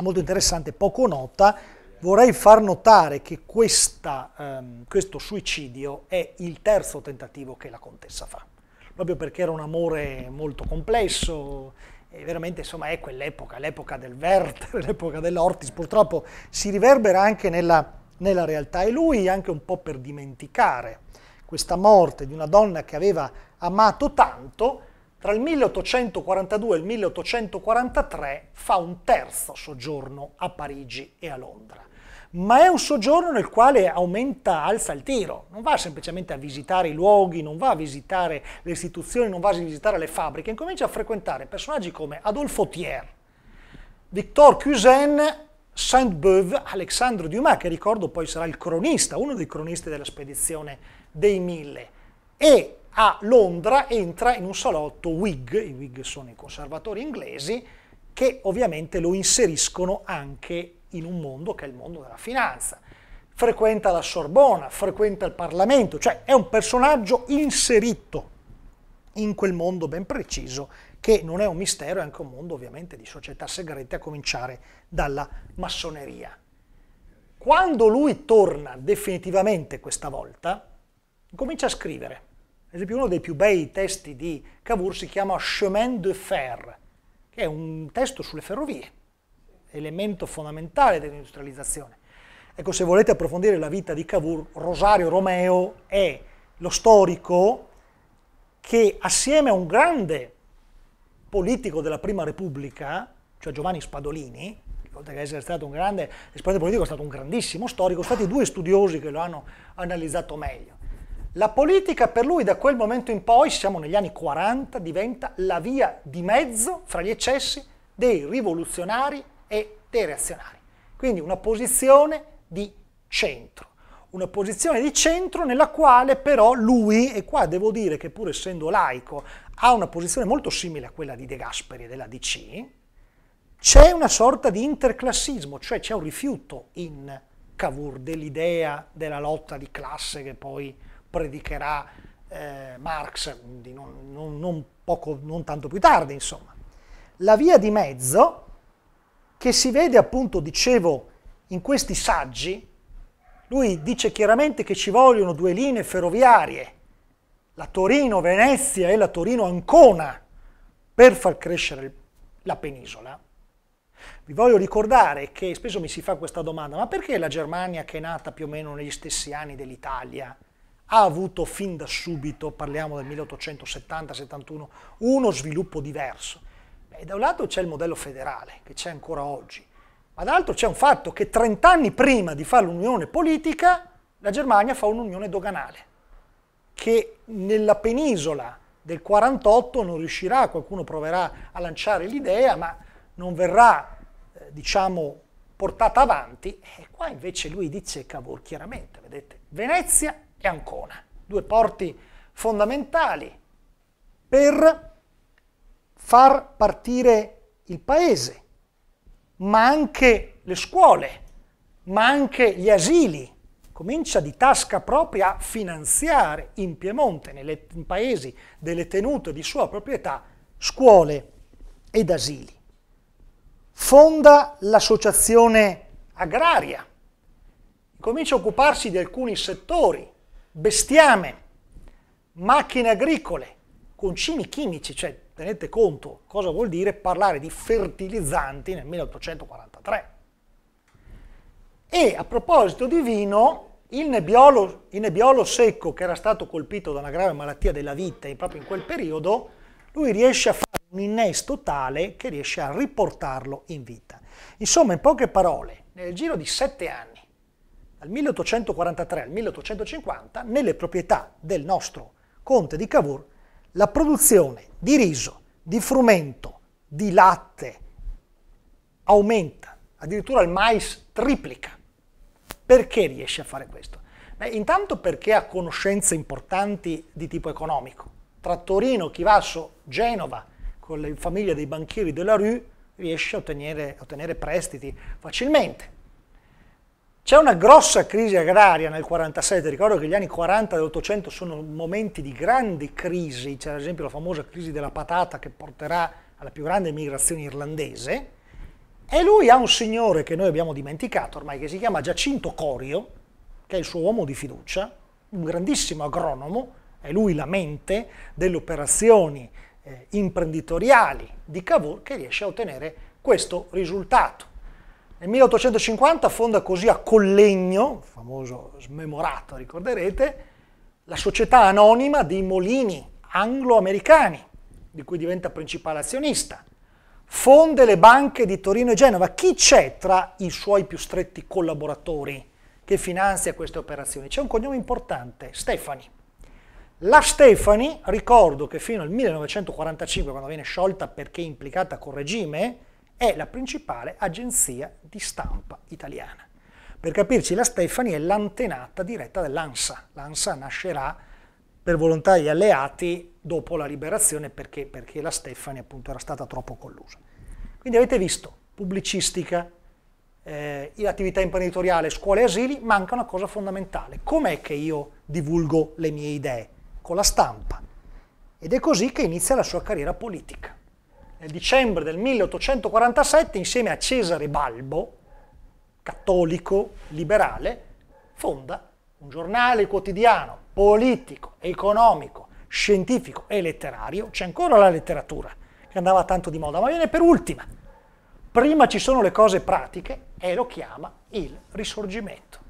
B: molto interessante, poco nota. Vorrei far notare che questa, um, questo suicidio è il terzo tentativo che la contessa fa, proprio perché era un amore molto complesso, e veramente insomma è quell'epoca, l'epoca del Werther, [laughs] l'epoca dell'Ortis, purtroppo si riverbera anche nella, nella realtà e lui anche un po' per dimenticare questa morte di una donna che aveva amato tanto, tra il 1842 e il 1843 fa un terzo soggiorno a Parigi e a Londra ma è un soggiorno nel quale aumenta, alza il tiro, non va semplicemente a visitare i luoghi, non va a visitare le istituzioni, non va a visitare le fabbriche, incomincia a frequentare personaggi come Adolfo Thiers, Victor Cusin, Saint-Beuve, Alexandre Dumas, che ricordo poi sarà il cronista, uno dei cronisti della spedizione dei Mille, e a Londra entra in un salotto Whig, i Whig sono i conservatori inglesi, che ovviamente lo inseriscono anche in un mondo che è il mondo della finanza. Frequenta la Sorbona, frequenta il Parlamento, cioè è un personaggio inserito in quel mondo ben preciso che non è un mistero, è anche un mondo ovviamente di società segrete, a cominciare dalla massoneria. Quando lui torna definitivamente questa volta, comincia a scrivere. Ad esempio uno dei più bei testi di Cavour si chiama Chemin de Fer, che è un testo sulle ferrovie elemento fondamentale dell'industrializzazione. Ecco, se volete approfondire la vita di Cavour, Rosario Romeo è lo storico che assieme a un grande politico della Prima Repubblica, cioè Giovanni Spadolini, oltre che essere stato un grande esponente politico, è stato un grandissimo storico, sono stati due studiosi che lo hanno analizzato meglio. La politica per lui da quel momento in poi, siamo negli anni 40, diventa la via di mezzo fra gli eccessi dei rivoluzionari e dei reazionari. Quindi una posizione di centro, una posizione di centro nella quale però lui, e qua devo dire che pur essendo laico, ha una posizione molto simile a quella di De Gasperi e della DC, c'è una sorta di interclassismo, cioè c'è un rifiuto in Cavour dell'idea della lotta di classe che poi predicherà eh, Marx, non, non, non, poco, non tanto più tardi, insomma. La via di mezzo che si vede appunto, dicevo, in questi saggi, lui dice chiaramente che ci vogliono due linee ferroviarie, la Torino-Venezia e la Torino-Ancona, per far crescere la penisola. Vi voglio ricordare che spesso mi si fa questa domanda, ma perché la Germania che è nata più o meno negli stessi anni dell'Italia ha avuto fin da subito, parliamo del 1870-71, uno sviluppo diverso? Beh, da un lato c'è il modello federale, che c'è ancora oggi, ma dall'altro c'è un fatto che 30 anni prima di fare l'unione politica, la Germania fa un'unione doganale, che nella penisola del 48 non riuscirà, qualcuno proverà a lanciare l'idea, ma non verrà, eh, diciamo, portata avanti. E qua invece lui dice Cavour chiaramente, vedete, Venezia e Ancona, due porti fondamentali per far partire il paese, ma anche le scuole, ma anche gli asili. Comincia di tasca propria a finanziare in Piemonte, in paesi delle tenute di sua proprietà, scuole ed asili. Fonda l'associazione agraria, comincia a occuparsi di alcuni settori, bestiame, macchine agricole, concimi chimici, cioè tenete conto cosa vuol dire parlare di fertilizzanti nel 1843. E a proposito di vino, il nebbiolo, il nebbiolo, secco che era stato colpito da una grave malattia della vite proprio in quel periodo, lui riesce a fare un innesto tale che riesce a riportarlo in vita. Insomma, in poche parole, nel giro di sette anni, dal 1843 al 1850, nelle proprietà del nostro conte di Cavour la produzione di riso, di frumento, di latte aumenta, addirittura il mais triplica. Perché riesce a fare questo? Beh, intanto perché ha conoscenze importanti di tipo economico. Tra Torino, Chivasso, Genova, con le famiglie dei banchieri della Rue, riesce a ottenere, a ottenere prestiti facilmente c'è una grossa crisi agraria nel 1947, ricordo che gli anni 40 dell'Ottocento sono momenti di grandi crisi, c'è ad esempio la famosa crisi della patata che porterà alla più grande migrazione irlandese, e lui ha un signore che noi abbiamo dimenticato ormai, che si chiama Giacinto Corio, che è il suo uomo di fiducia, un grandissimo agronomo, è lui la mente delle operazioni eh, imprenditoriali di Cavour che riesce a ottenere questo risultato. Nel 1850 fonda così a Collegno, famoso smemorato, ricorderete, la società anonima dei molini anglo-americani, di cui diventa principale azionista. Fonde le banche di Torino e Genova. Chi c'è tra i suoi più stretti collaboratori che finanzia queste operazioni? C'è un cognome importante, Stefani. La Stefani, ricordo che fino al 1945, quando viene sciolta perché implicata col regime, è la principale agenzia di stampa italiana. Per capirci, la Stefani è l'antenata diretta dell'ANSA. L'ANSA nascerà per volontà degli alleati dopo la liberazione perché, perché la Stefani appunto era stata troppo collusa. Quindi avete visto, pubblicistica, eh, attività imprenditoriale, scuole e asili, manca una cosa fondamentale. Com'è che io divulgo le mie idee? Con la stampa. Ed è così che inizia la sua carriera politica nel dicembre del 1847, insieme a Cesare Balbo, cattolico, liberale, fonda un giornale quotidiano politico, economico, scientifico e letterario. C'è ancora la letteratura che andava tanto di moda, ma viene per ultima. Prima ci sono le cose pratiche e lo chiama il risorgimento.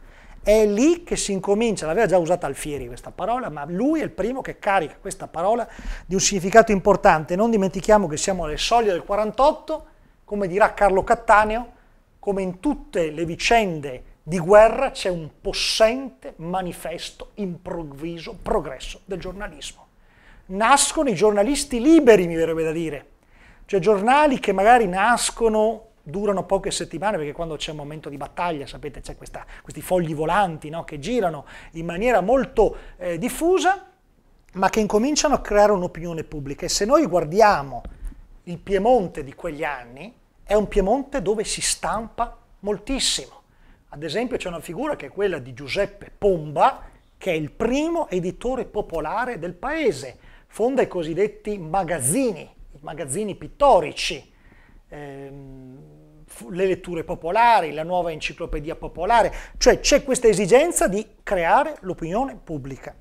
B: È lì che si incomincia, l'aveva già usata Alfieri questa parola, ma lui è il primo che carica questa parola di un significato importante. Non dimentichiamo che siamo alle soglie del 48, come dirà Carlo Cattaneo, come in tutte le vicende di guerra c'è un possente, manifesto, improvviso progresso del giornalismo. Nascono i giornalisti liberi, mi verrebbe da dire, cioè giornali che magari nascono durano poche settimane perché quando c'è un momento di battaglia, sapete, c'è questa, questi fogli volanti no, che girano in maniera molto eh, diffusa, ma che incominciano a creare un'opinione pubblica. E se noi guardiamo il Piemonte di quegli anni, è un Piemonte dove si stampa moltissimo. Ad esempio c'è una figura che è quella di Giuseppe Pomba, che è il primo editore popolare del paese. Fonda i cosiddetti magazzini, i magazzini pittorici. Ehm, le letture popolari, la nuova enciclopedia popolare, cioè c'è questa esigenza di creare l'opinione pubblica.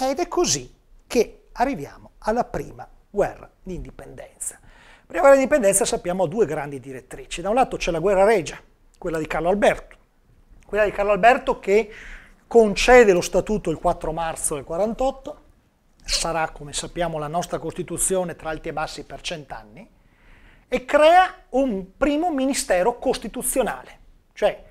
B: Ed è così che arriviamo alla prima guerra d'indipendenza. Prima guerra d'indipendenza sappiamo ha due grandi direttrici. Da un lato c'è la guerra regia, quella di Carlo Alberto, quella di Carlo Alberto che concede lo statuto il 4 marzo del 48, sarà come sappiamo la nostra Costituzione tra alti e bassi per cent'anni, e crea un primo ministero costituzionale, cioè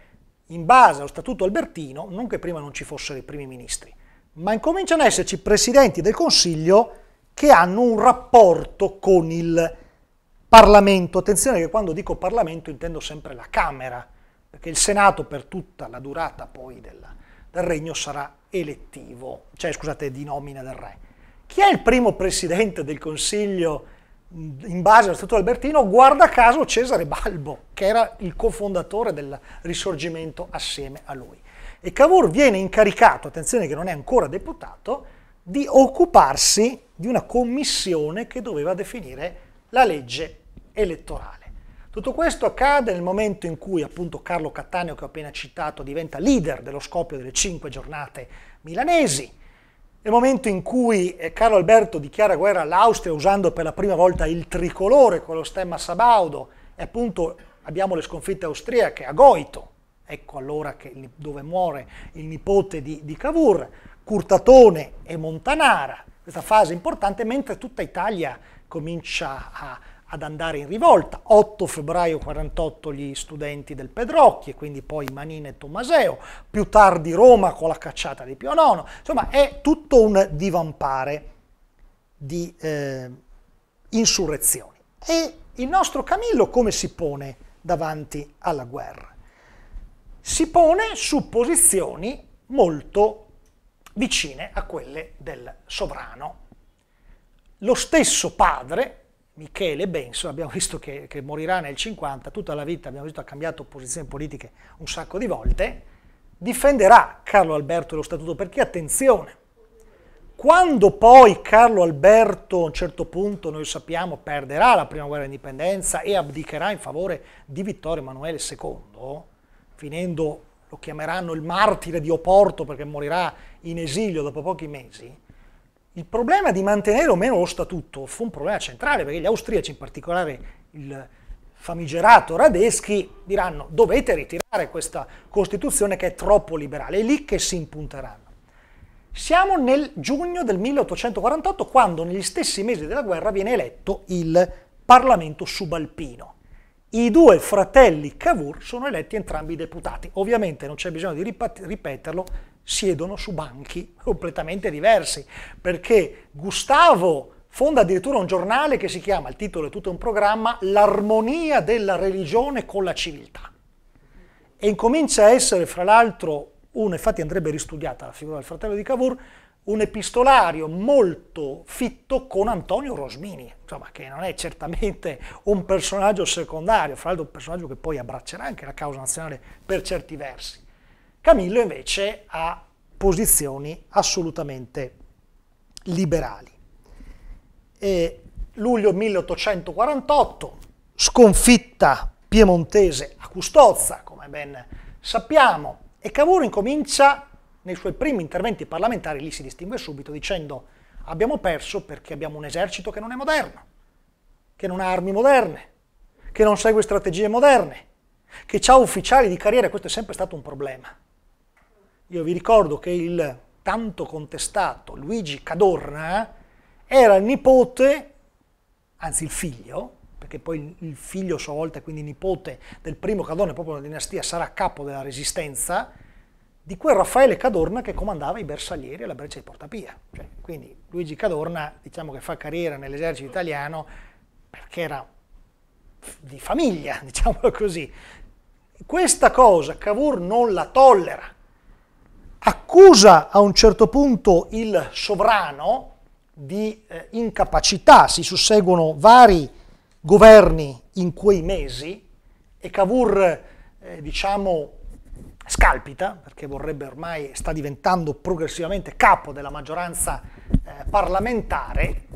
B: in base allo Statuto Albertino, non che prima non ci fossero i primi ministri, ma incominciano ad esserci presidenti del Consiglio che hanno un rapporto con il Parlamento. Attenzione che quando dico Parlamento intendo sempre la Camera, perché il Senato per tutta la durata poi della, del regno sarà elettivo, cioè scusate, di nomina del re. Chi è il primo presidente del Consiglio in base allo Statuto Albertino, guarda caso Cesare Balbo, che era il cofondatore del risorgimento assieme a lui. E Cavour viene incaricato, attenzione che non è ancora deputato, di occuparsi di una commissione che doveva definire la legge elettorale. Tutto questo accade nel momento in cui appunto Carlo Cattaneo, che ho appena citato, diventa leader dello scoppio delle cinque giornate milanesi nel momento in cui eh, Carlo Alberto dichiara guerra all'Austria usando per la prima volta il tricolore con lo stemma sabaudo, e appunto abbiamo le sconfitte austriache a Goito, ecco allora che, dove muore il nipote di, di Cavour, Curtatone e Montanara, questa fase importante, mentre tutta Italia comincia a, ad andare in rivolta. 8 febbraio 48 gli studenti del Pedrocchi e quindi poi Manina e Tommaseo, più tardi Roma con la cacciata di Pio IX. Insomma, è tutto un divampare di eh, insurrezioni. E il nostro Camillo come si pone davanti alla guerra? Si pone su posizioni molto vicine a quelle del sovrano. Lo stesso padre, Michele Benso, abbiamo [laughs] visto che, che, morirà nel 50, tutta la vita abbiamo visto ha cambiato posizioni politiche un sacco di volte, difenderà Carlo Alberto e lo statuto perché attenzione, quando poi Carlo Alberto a un certo punto, noi sappiamo, perderà la prima guerra d'indipendenza e abdicherà in favore di Vittorio Emanuele II, finendo, lo chiameranno il martire di Oporto perché morirà in esilio dopo pochi mesi, il problema di mantenere o meno lo statuto fu un problema centrale, perché gli austriaci, in particolare il famigerato Radeschi, diranno dovete ritirare questa Costituzione che è troppo liberale, è lì che si impunteranno. Siamo nel giugno del 1848, quando negli stessi mesi della guerra viene eletto il Parlamento subalpino. I due fratelli Cavour sono eletti entrambi deputati. Ovviamente non c'è bisogno di ripeterlo, siedono su banchi completamente diversi, perché Gustavo fonda addirittura un giornale che si chiama, il titolo è tutto un programma, L'armonia della religione con la civiltà. E incomincia a essere, fra l'altro, uno, infatti andrebbe ristudiata la figura del fratello di Cavour, un epistolario molto fitto con Antonio Rosmini, insomma, che non è certamente un personaggio secondario, fra l'altro un personaggio che poi abbraccerà anche la causa nazionale per certi versi. Camillo invece ha posizioni assolutamente liberali. E luglio 1848, sconfitta piemontese a Custozza, come ben sappiamo, e Cavour incomincia nei suoi primi interventi parlamentari, lì si distingue subito dicendo abbiamo perso perché abbiamo un esercito che non è moderno, che non ha armi moderne, che non segue strategie moderne, che ha ufficiali di carriera, questo è sempre stato un problema io vi ricordo che il tanto contestato Luigi Cadorna eh, era il nipote, anzi il figlio, perché poi il figlio a sua volta, quindi nipote del primo Cadorna, proprio della dinastia, sarà capo della resistenza, di quel Raffaele Cadorna che comandava i bersaglieri alla breccia di Portapia. Cioè, quindi Luigi Cadorna, diciamo che fa carriera nell'esercito italiano perché era di famiglia, [laughs] diciamo così. Questa cosa Cavour non la tollera accusa a un certo punto il sovrano di eh, incapacità, si susseguono vari governi in quei mesi e Cavour, eh, diciamo, scalpita, perché vorrebbe ormai, sta diventando progressivamente capo della maggioranza eh, parlamentare,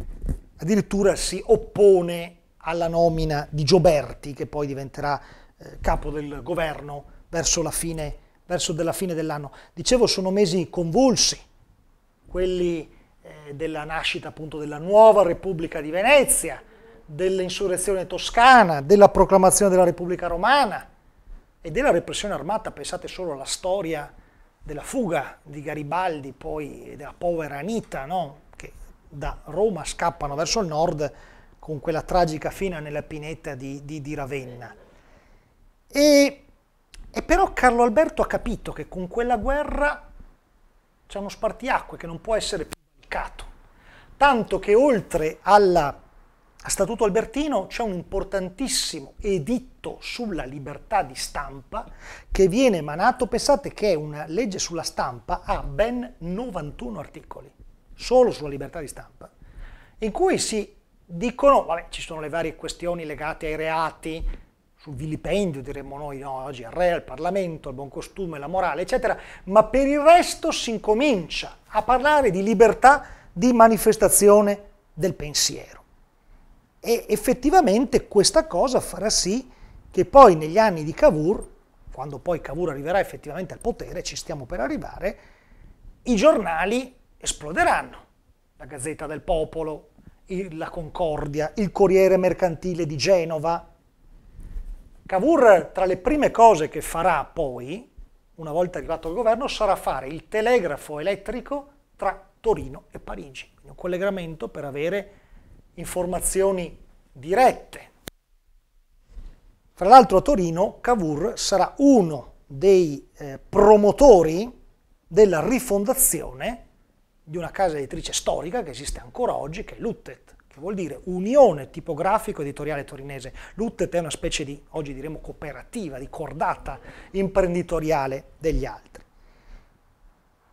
B: addirittura si oppone alla nomina di Gioberti, che poi diventerà eh, capo del governo verso la fine verso della fine dell'anno. Dicevo, sono mesi convulsi, quelli eh, della nascita appunto della nuova Repubblica di Venezia, dell'insurrezione toscana, della proclamazione della Repubblica Romana e della repressione armata. Pensate solo alla storia della fuga di Garibaldi, poi della povera Anita, no? che da Roma scappano verso il nord con quella tragica fine nella pineta di, di, di Ravenna. E e però Carlo Alberto ha capito che con quella guerra c'è uno spartiacque che non può essere più bancato. Tanto che oltre alla Statuto Albertino c'è un importantissimo editto sulla libertà di stampa che viene emanato, pensate che è una legge sulla stampa, ha ben 91 articoli, solo sulla libertà di stampa, in cui si dicono, vabbè ci sono le varie questioni legate ai reati, sul vilipendio, diremmo noi no, oggi, al re, al Parlamento, al buon costume, alla morale, eccetera, ma per il resto si incomincia a parlare di libertà di manifestazione del pensiero. E effettivamente questa cosa farà sì che poi negli anni di Cavour, quando poi Cavour arriverà effettivamente al potere, ci stiamo per arrivare, i giornali esploderanno. La Gazzetta del Popolo, la Concordia, il Corriere Mercantile di Genova, Cavour, tra le prime cose che farà poi, una volta arrivato al governo, sarà fare il telegrafo elettrico tra Torino e Parigi, quindi un collegamento per avere informazioni dirette. Tra l'altro a Torino Cavour sarà uno dei eh, promotori della rifondazione di una casa editrice storica che esiste ancora oggi, che è l'Uttet che vuol dire unione tipografico-editoriale torinese. L'UTT è una specie di, oggi diremo, cooperativa, di cordata imprenditoriale degli altri.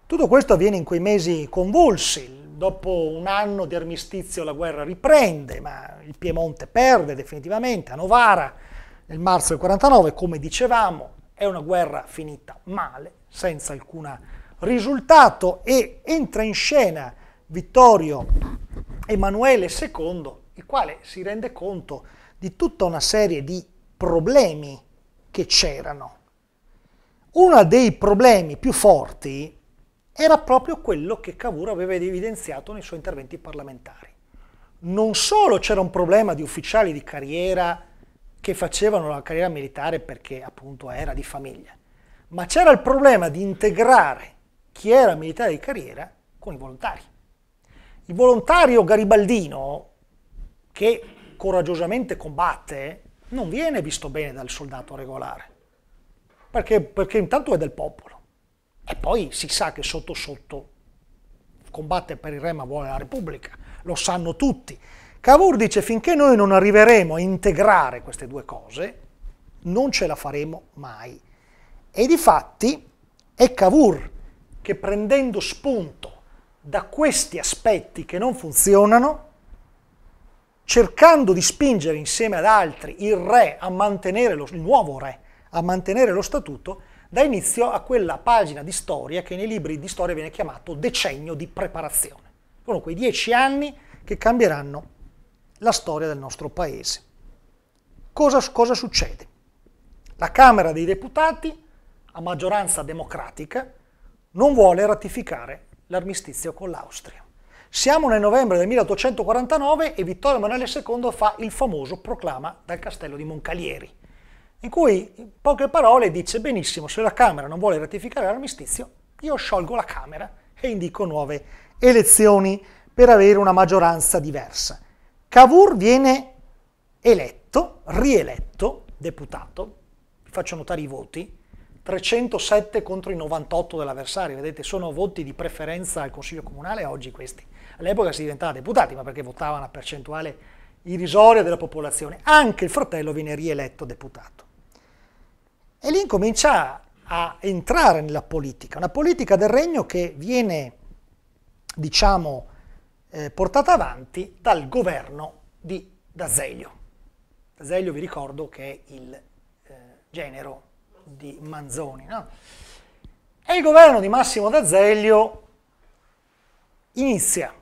B: Tutto questo avviene in quei mesi convulsi, dopo un anno di armistizio la guerra riprende, ma il Piemonte perde definitivamente, a Novara nel marzo del 49, come dicevamo, è una guerra finita male, senza alcun risultato e entra in scena Vittorio Emanuele II, il quale si rende conto di tutta una serie di problemi che c'erano. Uno dei problemi più forti era proprio quello che Cavour aveva evidenziato nei suoi interventi parlamentari. Non solo c'era un problema di ufficiali di carriera che facevano la carriera militare perché appunto era di famiglia, ma c'era il problema di integrare chi era militare di carriera con i volontari. Il volontario garibaldino che coraggiosamente combatte non viene visto bene dal soldato regolare, perché, perché intanto è del popolo e poi si sa che sotto sotto combatte per il re ma vuole la Repubblica, lo sanno tutti. Cavour dice finché noi non arriveremo a integrare queste due cose, non ce la faremo mai. E di fatti è Cavour che prendendo spunto da questi aspetti che non funzionano, cercando di spingere insieme ad altri il re a mantenere lo, il nuovo re a mantenere lo statuto, dà inizio a quella pagina di storia che nei libri di storia viene chiamato decennio di preparazione. Sono quei dieci anni che cambieranno la storia del nostro paese. Cosa, cosa succede? La Camera dei Deputati, a maggioranza democratica, non vuole ratificare l'armistizio con l'Austria. Siamo nel novembre del 1849 e Vittorio Emanuele II fa il famoso proclama dal castello di Moncalieri, in cui in poche parole dice benissimo se la Camera non vuole ratificare l'armistizio io sciolgo la Camera e indico nuove elezioni per avere una maggioranza diversa. Cavour viene eletto, rieletto, deputato, faccio notare i voti, 307 contro i 98 dell'avversario, vedete sono voti di preferenza al Consiglio Comunale oggi questi. All'epoca si diventava deputati, ma perché votava una percentuale irrisoria della popolazione. Anche il fratello viene rieletto deputato. E lì incomincia a entrare nella politica, una politica del regno che viene, diciamo, eh, portata avanti dal governo di D'Azeglio. D'Azeglio vi ricordo che è il eh, genero di Manzoni. No? E il governo di Massimo D'Azeglio inizia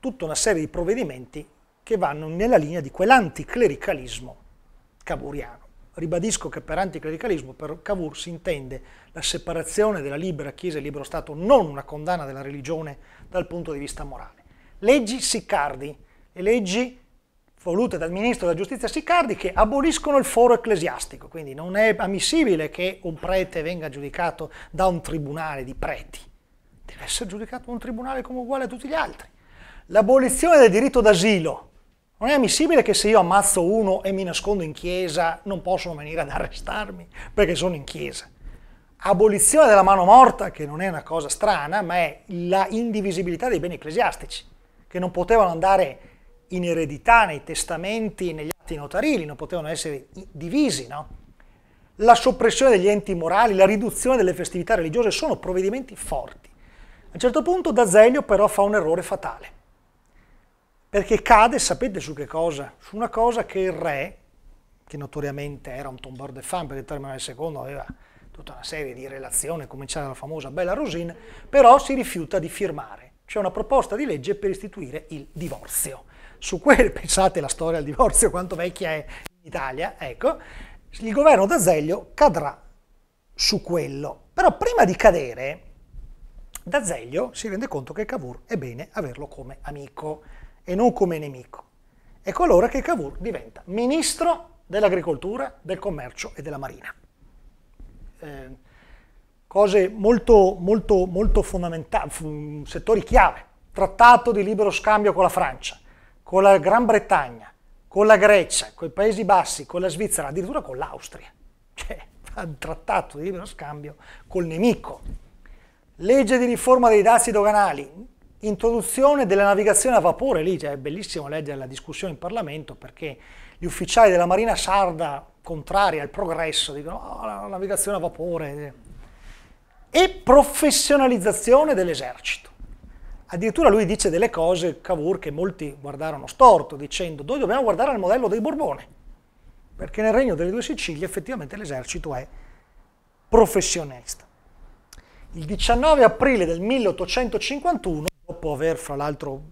B: tutta una serie di provvedimenti che vanno nella linea di quell'anticlericalismo cavuriano. Ribadisco che per anticlericalismo, per Cavour si intende la separazione della libera Chiesa e libero Stato, non una condanna della religione dal punto di vista morale. Leggi Siccardi, le leggi volute dal ministro della giustizia Sicardi che aboliscono il foro ecclesiastico, quindi non è ammissibile che un prete venga giudicato da un tribunale di preti, deve essere giudicato da un tribunale come uguale a tutti gli altri. L'abolizione del diritto d'asilo, non è ammissibile che se io ammazzo uno e mi nascondo in chiesa non possono venire ad arrestarmi perché sono in chiesa. Abolizione della mano morta, che non è una cosa strana, ma è la indivisibilità dei beni ecclesiastici, che non potevano andare in eredità, nei testamenti, negli atti notarili, non potevano essere divisi, no? La soppressione degli enti morali, la riduzione delle festività religiose sono provvedimenti forti. A un certo punto D'Azeglio però fa un errore fatale, perché cade, sapete su che cosa? Su una cosa che il re, che notoriamente era un tombard de fan, perché Terminale II aveva tutta una serie di relazioni, cominciare dalla famosa Bella Rosin, però si rifiuta di firmare. C'è una proposta di legge per istituire il divorzio su quel, [laughs] pensate la storia del divorzio quanto vecchia è in Italia, ecco, il governo d'Azeglio cadrà su quello. Però prima di cadere, D'Azeglio si rende conto che Cavour è bene averlo come amico e non come nemico. Ecco allora che Cavour diventa ministro dell'agricoltura, del commercio e della marina. Eh, cose molto, molto, molto fondamentali, settori chiave. Trattato di libero scambio con la Francia, con la Gran Bretagna, con la Grecia, con i Paesi Bassi, con la Svizzera, addirittura con l'Austria. Cioè, fa un trattato di libero scambio col nemico. Legge di riforma dei dazi doganali, introduzione della navigazione a vapore, lì cioè, è bellissimo leggere la discussione in Parlamento perché gli ufficiali della Marina Sarda, contrari al progresso, dicono oh, la navigazione a vapore. E professionalizzazione dell'esercito. Addirittura lui dice delle cose, Cavour, che molti guardarono storto, dicendo noi dobbiamo guardare al modello dei Borbone, perché nel regno delle due Sicilie effettivamente l'esercito è professionista. Il 19 aprile del 1851, dopo aver fra l'altro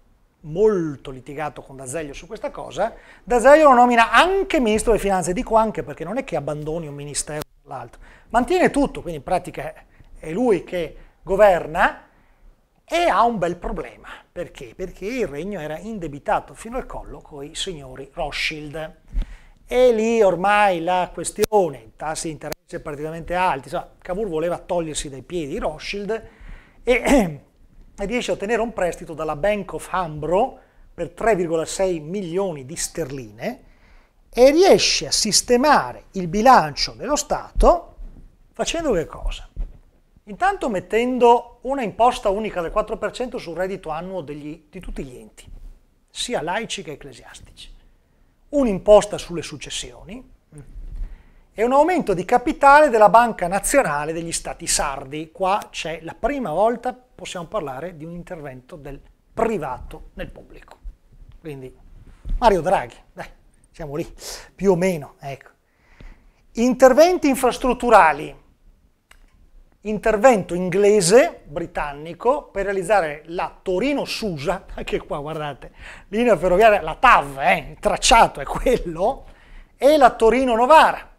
B: molto litigato con D'Azeglio su questa cosa, D'Azeglio lo nomina anche ministro delle finanze, dico anche perché non è che abbandoni un ministero o l'altro, mantiene tutto, quindi in pratica è lui che governa, e ha un bel problema, perché? Perché il regno era indebitato fino al collo con i signori Rothschild. E lì ormai la questione, i tassi di interesse praticamente alti, insomma, Cavour voleva togliersi dai piedi i Rothschild e, [clears throat] e riesce a ottenere un prestito dalla Bank of Hambro per 3,6 milioni di sterline e riesce a sistemare il bilancio dello Stato facendo che cosa? Intanto mettendo una imposta unica del 4% sul reddito annuo degli, di tutti gli enti, sia laici che ecclesiastici, un'imposta sulle successioni e un aumento di capitale della Banca Nazionale degli Stati Sardi. Qua c'è la prima volta possiamo parlare di un intervento del privato nel pubblico. Quindi Mario Draghi, dai, siamo lì, più o meno, ecco. Interventi infrastrutturali, intervento inglese, britannico, per realizzare la Torino-Susa, [laughs] anche qua guardate, linea ferroviaria, la TAV, eh, il tracciato è quello, e la Torino-Novara,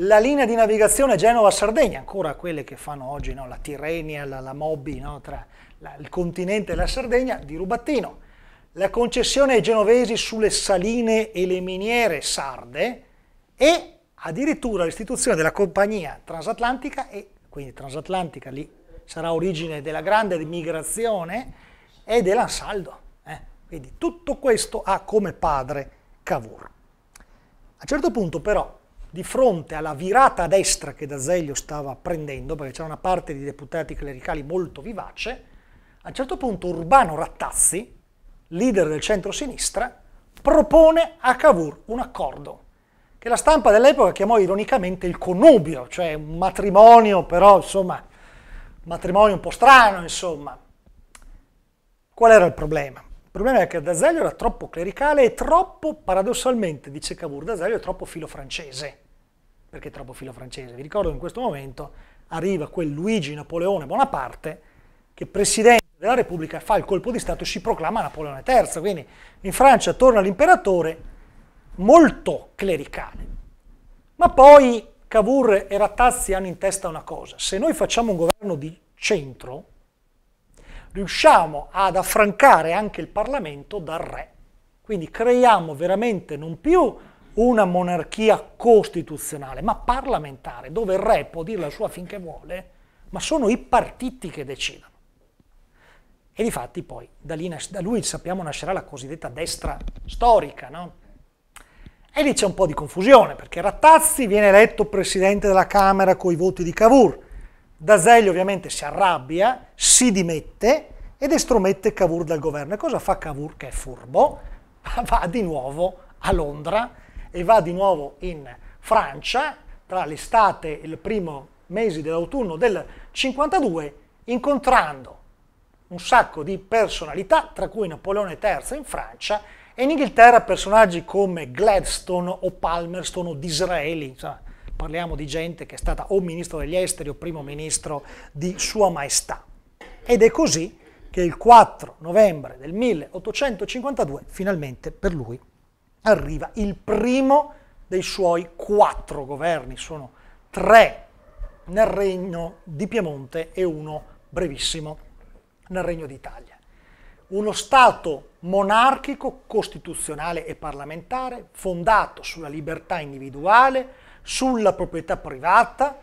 B: la linea di navigazione Genova-Sardegna, ancora quelle che fanno oggi no, la Tirrenia, la, la Mobi, no, tra la, il continente e la Sardegna, di Rubattino, la concessione ai genovesi sulle saline e le miniere sarde e addirittura l'istituzione della compagnia transatlantica e quindi transatlantica, lì sarà origine della grande migrazione e dell'ansaldo. Eh? Quindi tutto questo ha come padre Cavour. A un certo punto però, di fronte alla virata a destra che D'Azeglio stava prendendo, perché c'era una parte di deputati clericali molto vivace, a un certo punto Urbano Rattazzi, leader del centro-sinistra, propone a Cavour un accordo che la stampa dell'epoca chiamò ironicamente il connubio, cioè un matrimonio però insomma, un matrimonio un po' strano insomma. Qual era il problema? Il problema è che D'Azeglio era troppo clericale e troppo, paradossalmente, dice Cavour, D'Azeglio è troppo filo francese. Perché troppo filo francese? Vi ricordo che in questo momento arriva quel Luigi Napoleone Bonaparte che presidente della Repubblica fa il colpo di Stato e si proclama Napoleone III. Quindi in Francia torna l'imperatore molto clericale. Ma poi Cavour e Rattazzi hanno in testa una cosa, se noi facciamo un governo di centro, riusciamo ad affrancare anche il Parlamento dal re. Quindi creiamo veramente non più una monarchia costituzionale, ma parlamentare, dove il re può dire la sua finché vuole, ma sono i partiti che decidono. E difatti poi da, lui sappiamo nascerà la cosiddetta destra storica, no? E lì c'è un po' di confusione, perché Rattazzi viene eletto presidente della Camera con i voti di Cavour. D'Azeglio ovviamente si arrabbia, si dimette ed estromette Cavour dal governo. E cosa fa Cavour che è furbo? [laughs] Va di nuovo a Londra e va di nuovo in Francia tra l'estate e il primo mese dell'autunno del 52 incontrando un sacco di personalità, tra cui Napoleone III in Francia, e in Inghilterra personaggi come Gladstone o Palmerston o Disraeli, Israeli, parliamo di gente che è stata o ministro degli esteri o primo ministro di Sua Maestà. Ed è così che il 4 novembre del 1852 finalmente per lui arriva il primo dei suoi quattro governi, sono tre nel regno di Piemonte e uno brevissimo nel regno d'Italia. Uno Stato monarchico, costituzionale e parlamentare, fondato sulla libertà individuale, sulla proprietà privata,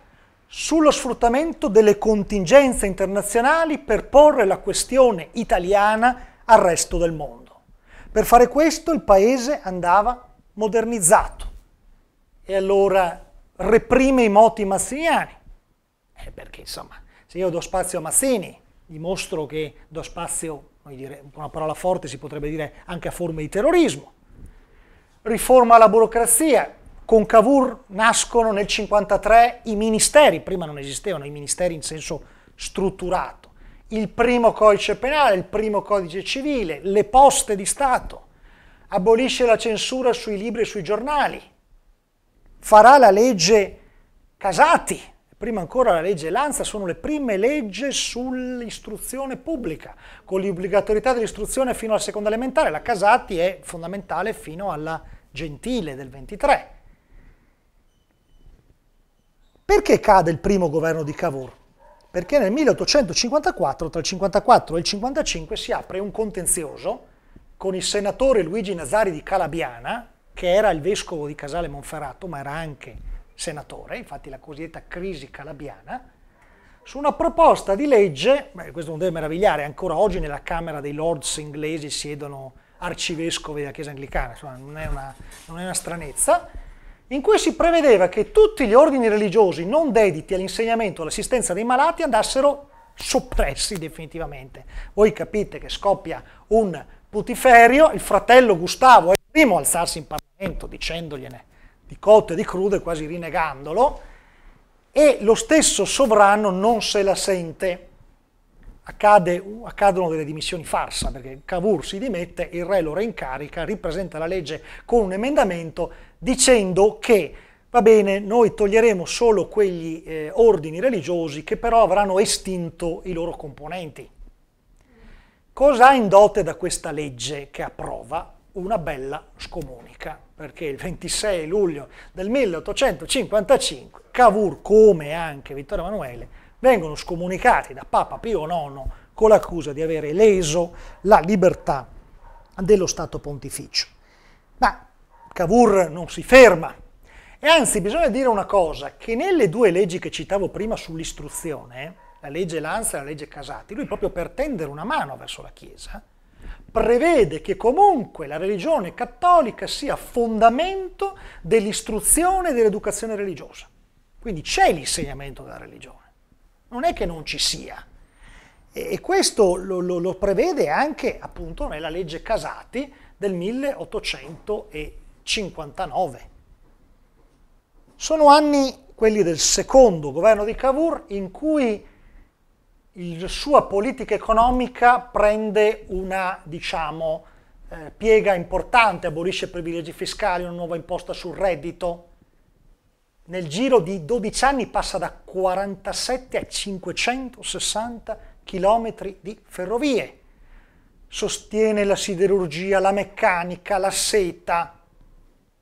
B: sullo sfruttamento delle contingenze internazionali per porre la questione italiana al resto del mondo. Per fare questo il paese andava modernizzato e allora reprime i moti mazziniani, eh, perché insomma se io do spazio a Mazzini dimostro che do spazio dire, una parola forte si potrebbe dire anche a forme di terrorismo. Riforma alla burocrazia, con Cavour nascono nel 1953 i ministeri, prima non esistevano i ministeri in senso strutturato, il primo codice penale, il primo codice civile, le poste di Stato, abolisce la censura sui libri e sui giornali, farà la legge Casati, prima ancora la legge Lanza, sono le prime leggi sull'istruzione pubblica, con l'obbligatorietà dell'istruzione fino alla seconda elementare, la Casati è fondamentale fino alla Gentile del 23. Perché cade il primo governo di Cavour? Perché nel 1854, tra il 54 e il 55, si apre un contenzioso con il senatore Luigi Nazari di Calabiana, che era il vescovo di Casale Monferrato, ma era anche senatore, infatti la cosiddetta crisi calabiana, su una proposta di legge, beh, questo non deve meravigliare, ancora oggi nella Camera dei Lords inglesi siedono arcivescovi della Chiesa anglicana, insomma non è una, non è una stranezza, in cui si prevedeva che tutti gli ordini religiosi non dediti all'insegnamento e all'assistenza dei malati andassero soppressi definitivamente. Voi capite che scoppia un putiferio, il fratello Gustavo è il primo a alzarsi in Parlamento dicendogliene di cotto e di crudo, quasi rinnegandolo, e lo stesso sovrano non se la sente. Accade, accadono delle dimissioni farsa, perché Cavour si dimette, il re lo reincarica, ripresenta la legge con un emendamento dicendo che va bene, noi toglieremo solo quegli eh, ordini religiosi che però avranno estinto i loro componenti. Cosa ha in dote da questa legge che approva? una bella scomunica, perché il 26 luglio del 1855 Cavour, come anche Vittorio Emanuele, vengono scomunicati da Papa Pio IX con l'accusa di avere leso la libertà dello Stato pontificio. Ma Cavour non si ferma, e anzi bisogna dire una cosa, che nelle due leggi che citavo prima sull'istruzione, la legge Lanza e la legge Casati, lui proprio per tendere una mano verso la Chiesa, prevede che comunque la religione cattolica sia fondamento dell'istruzione e dell'educazione religiosa. Quindi c'è l'insegnamento della religione, non è che non ci sia. E, e questo lo, lo, lo, prevede anche appunto nella legge Casati del 1859. Sono anni, quelli del secondo governo di Cavour, in cui la sua politica economica prende una, diciamo, eh, piega importante, abolisce privilegi fiscali, una nuova imposta sul reddito. Nel giro di 12 anni passa da 47 a 560 chilometri di ferrovie. Sostiene la siderurgia, la meccanica, la seta.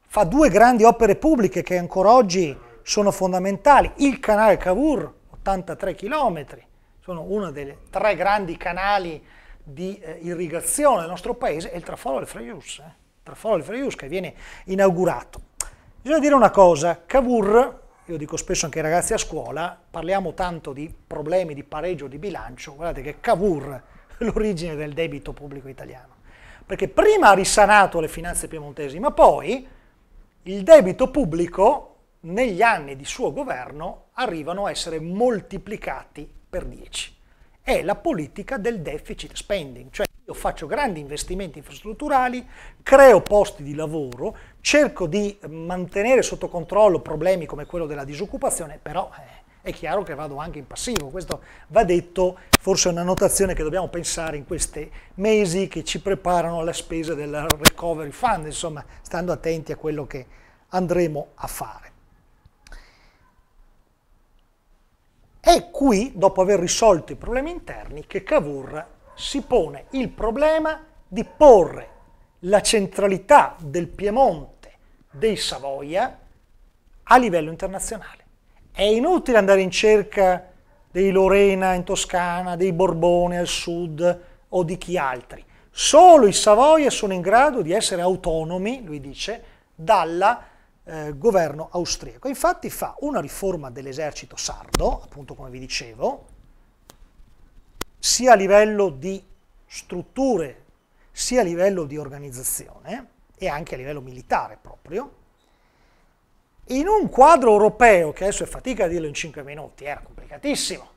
B: Fa due grandi opere pubbliche che ancora oggi sono fondamentali. Il canale Cavour, 83 chilometri sono uno dei tre grandi canali di eh, irrigazione del nostro paese è il traforo del Freius, eh? il traforo del Frejus che viene inaugurato. Bisogna dire una cosa, Cavour, io dico spesso anche ai ragazzi a scuola, parliamo tanto di problemi di pareggio di bilancio, guardate che Cavour è l'origine del debito pubblico italiano, perché prima ha risanato le finanze piemontesi, ma poi il debito pubblico negli anni di suo governo arrivano a essere moltiplicati per 10. È la politica del deficit spending, cioè io faccio grandi investimenti infrastrutturali, creo posti di lavoro, cerco di mantenere sotto controllo problemi come quello della disoccupazione, però eh, è chiaro che vado anche in passivo. Questo va detto, forse è una notazione che dobbiamo pensare in questi mesi che ci preparano alla spesa del Recovery Fund, insomma, stando attenti a quello che andremo a fare. È qui, dopo aver risolto i problemi interni, che Cavour si pone il problema di porre la centralità del Piemonte, dei Savoia, a livello internazionale. È inutile andare in cerca dei Lorena in Toscana, dei Borbone al sud o di chi altri. Solo i Savoia sono in grado di essere autonomi, lui dice, dalla eh, governo austriaco. Infatti fa una riforma dell'esercito sardo, appunto come vi dicevo, sia a livello di strutture, sia a livello di organizzazione e anche a livello militare proprio, in un quadro europeo, che adesso è fatica a dirlo in 5 minuti, era complicatissimo,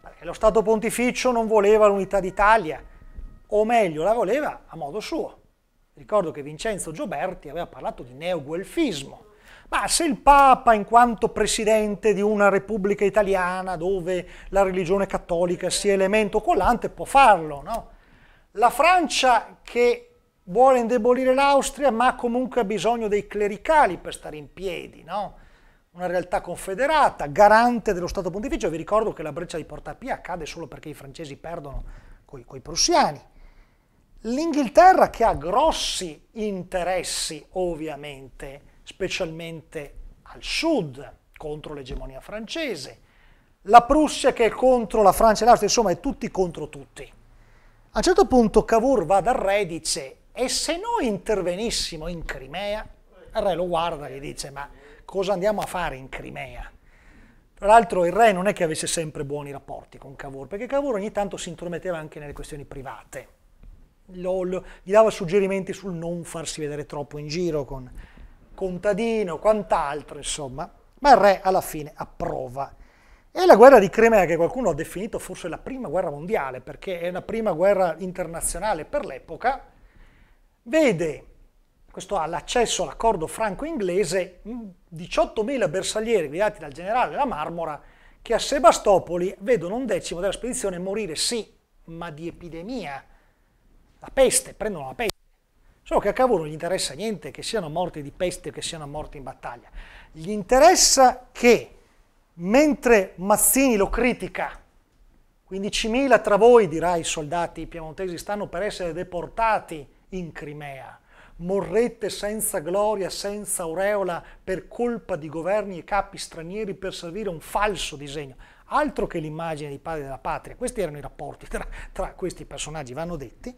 B: perché lo Stato pontificio non voleva l'unità d'Italia, o meglio la voleva a modo suo Ricordo che Vincenzo Gioberti aveva parlato di neoguelfismo. Ma se il Papa, in quanto presidente di una repubblica italiana dove la religione cattolica sia elemento collante, può farlo, no? La Francia che vuole indebolire l'Austria, ma comunque ha bisogno dei clericali per stare in piedi, no? Una realtà confederata, garante dello Stato pontificio. Vi ricordo che la breccia di Porta Pia accade solo perché i francesi perdono con i prussiani. L'Inghilterra che ha grossi interessi, ovviamente, specialmente al sud, contro l'egemonia francese, la Prussia che è contro la Francia e l'Austria, insomma è tutti contro tutti. A un certo punto Cavour va dal re e dice, e se noi intervenissimo in Crimea? Il re lo guarda e gli dice, ma cosa andiamo a fare in Crimea? Tra l'altro il re non è che avesse sempre buoni rapporti con Cavour, perché Cavour ogni tanto si intrometteva anche nelle questioni private lo, lo, gli dava suggerimenti sul non farsi vedere troppo in giro con contadino, quant'altro, insomma, ma il re alla fine approva. E la guerra di Crimea, che qualcuno ha definito forse la prima guerra mondiale, perché è una prima guerra internazionale per l'epoca, vede questo ha l'accesso all'accordo franco-inglese, 18.000 mm, bersaglieri guidati dal generale La Marmora, che a Sebastopoli vedono un decimo della spedizione morire, sì, ma di epidemia, la peste, prendono la peste. Solo che a cavolo non gli interessa niente che siano morti di peste o che siano morti in battaglia. Gli interessa che mentre Mazzini lo critica, 15.000 tra voi, dirà i soldati piemontesi, stanno per essere deportati in Crimea. Morrete senza gloria, senza aureola, per colpa di governi e capi stranieri per servire un falso disegno. Altro che l'immagine di padre della patria. Questi erano i rapporti tra, tra questi personaggi, vanno detti.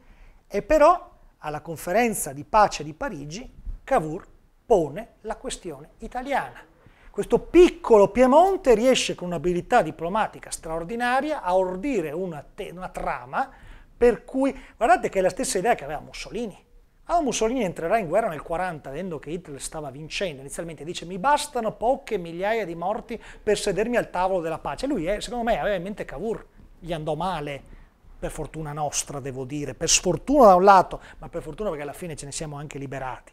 B: E però alla conferenza di pace di Parigi Cavour pone la questione italiana. Questo piccolo Piemonte riesce con un'abilità diplomatica straordinaria a ordire una, una trama per cui, guardate che è la stessa idea che aveva Mussolini. Allora ah, Mussolini entrerà in guerra nel 40, vedendo che Hitler stava vincendo. Inizialmente dice mi bastano poche migliaia di morti per sedermi al tavolo della pace. Lui, eh, secondo me, aveva in mente Cavour, gli andò male per fortuna nostra devo dire, per sfortuna da un lato, ma per fortuna perché alla fine ce ne siamo anche liberati.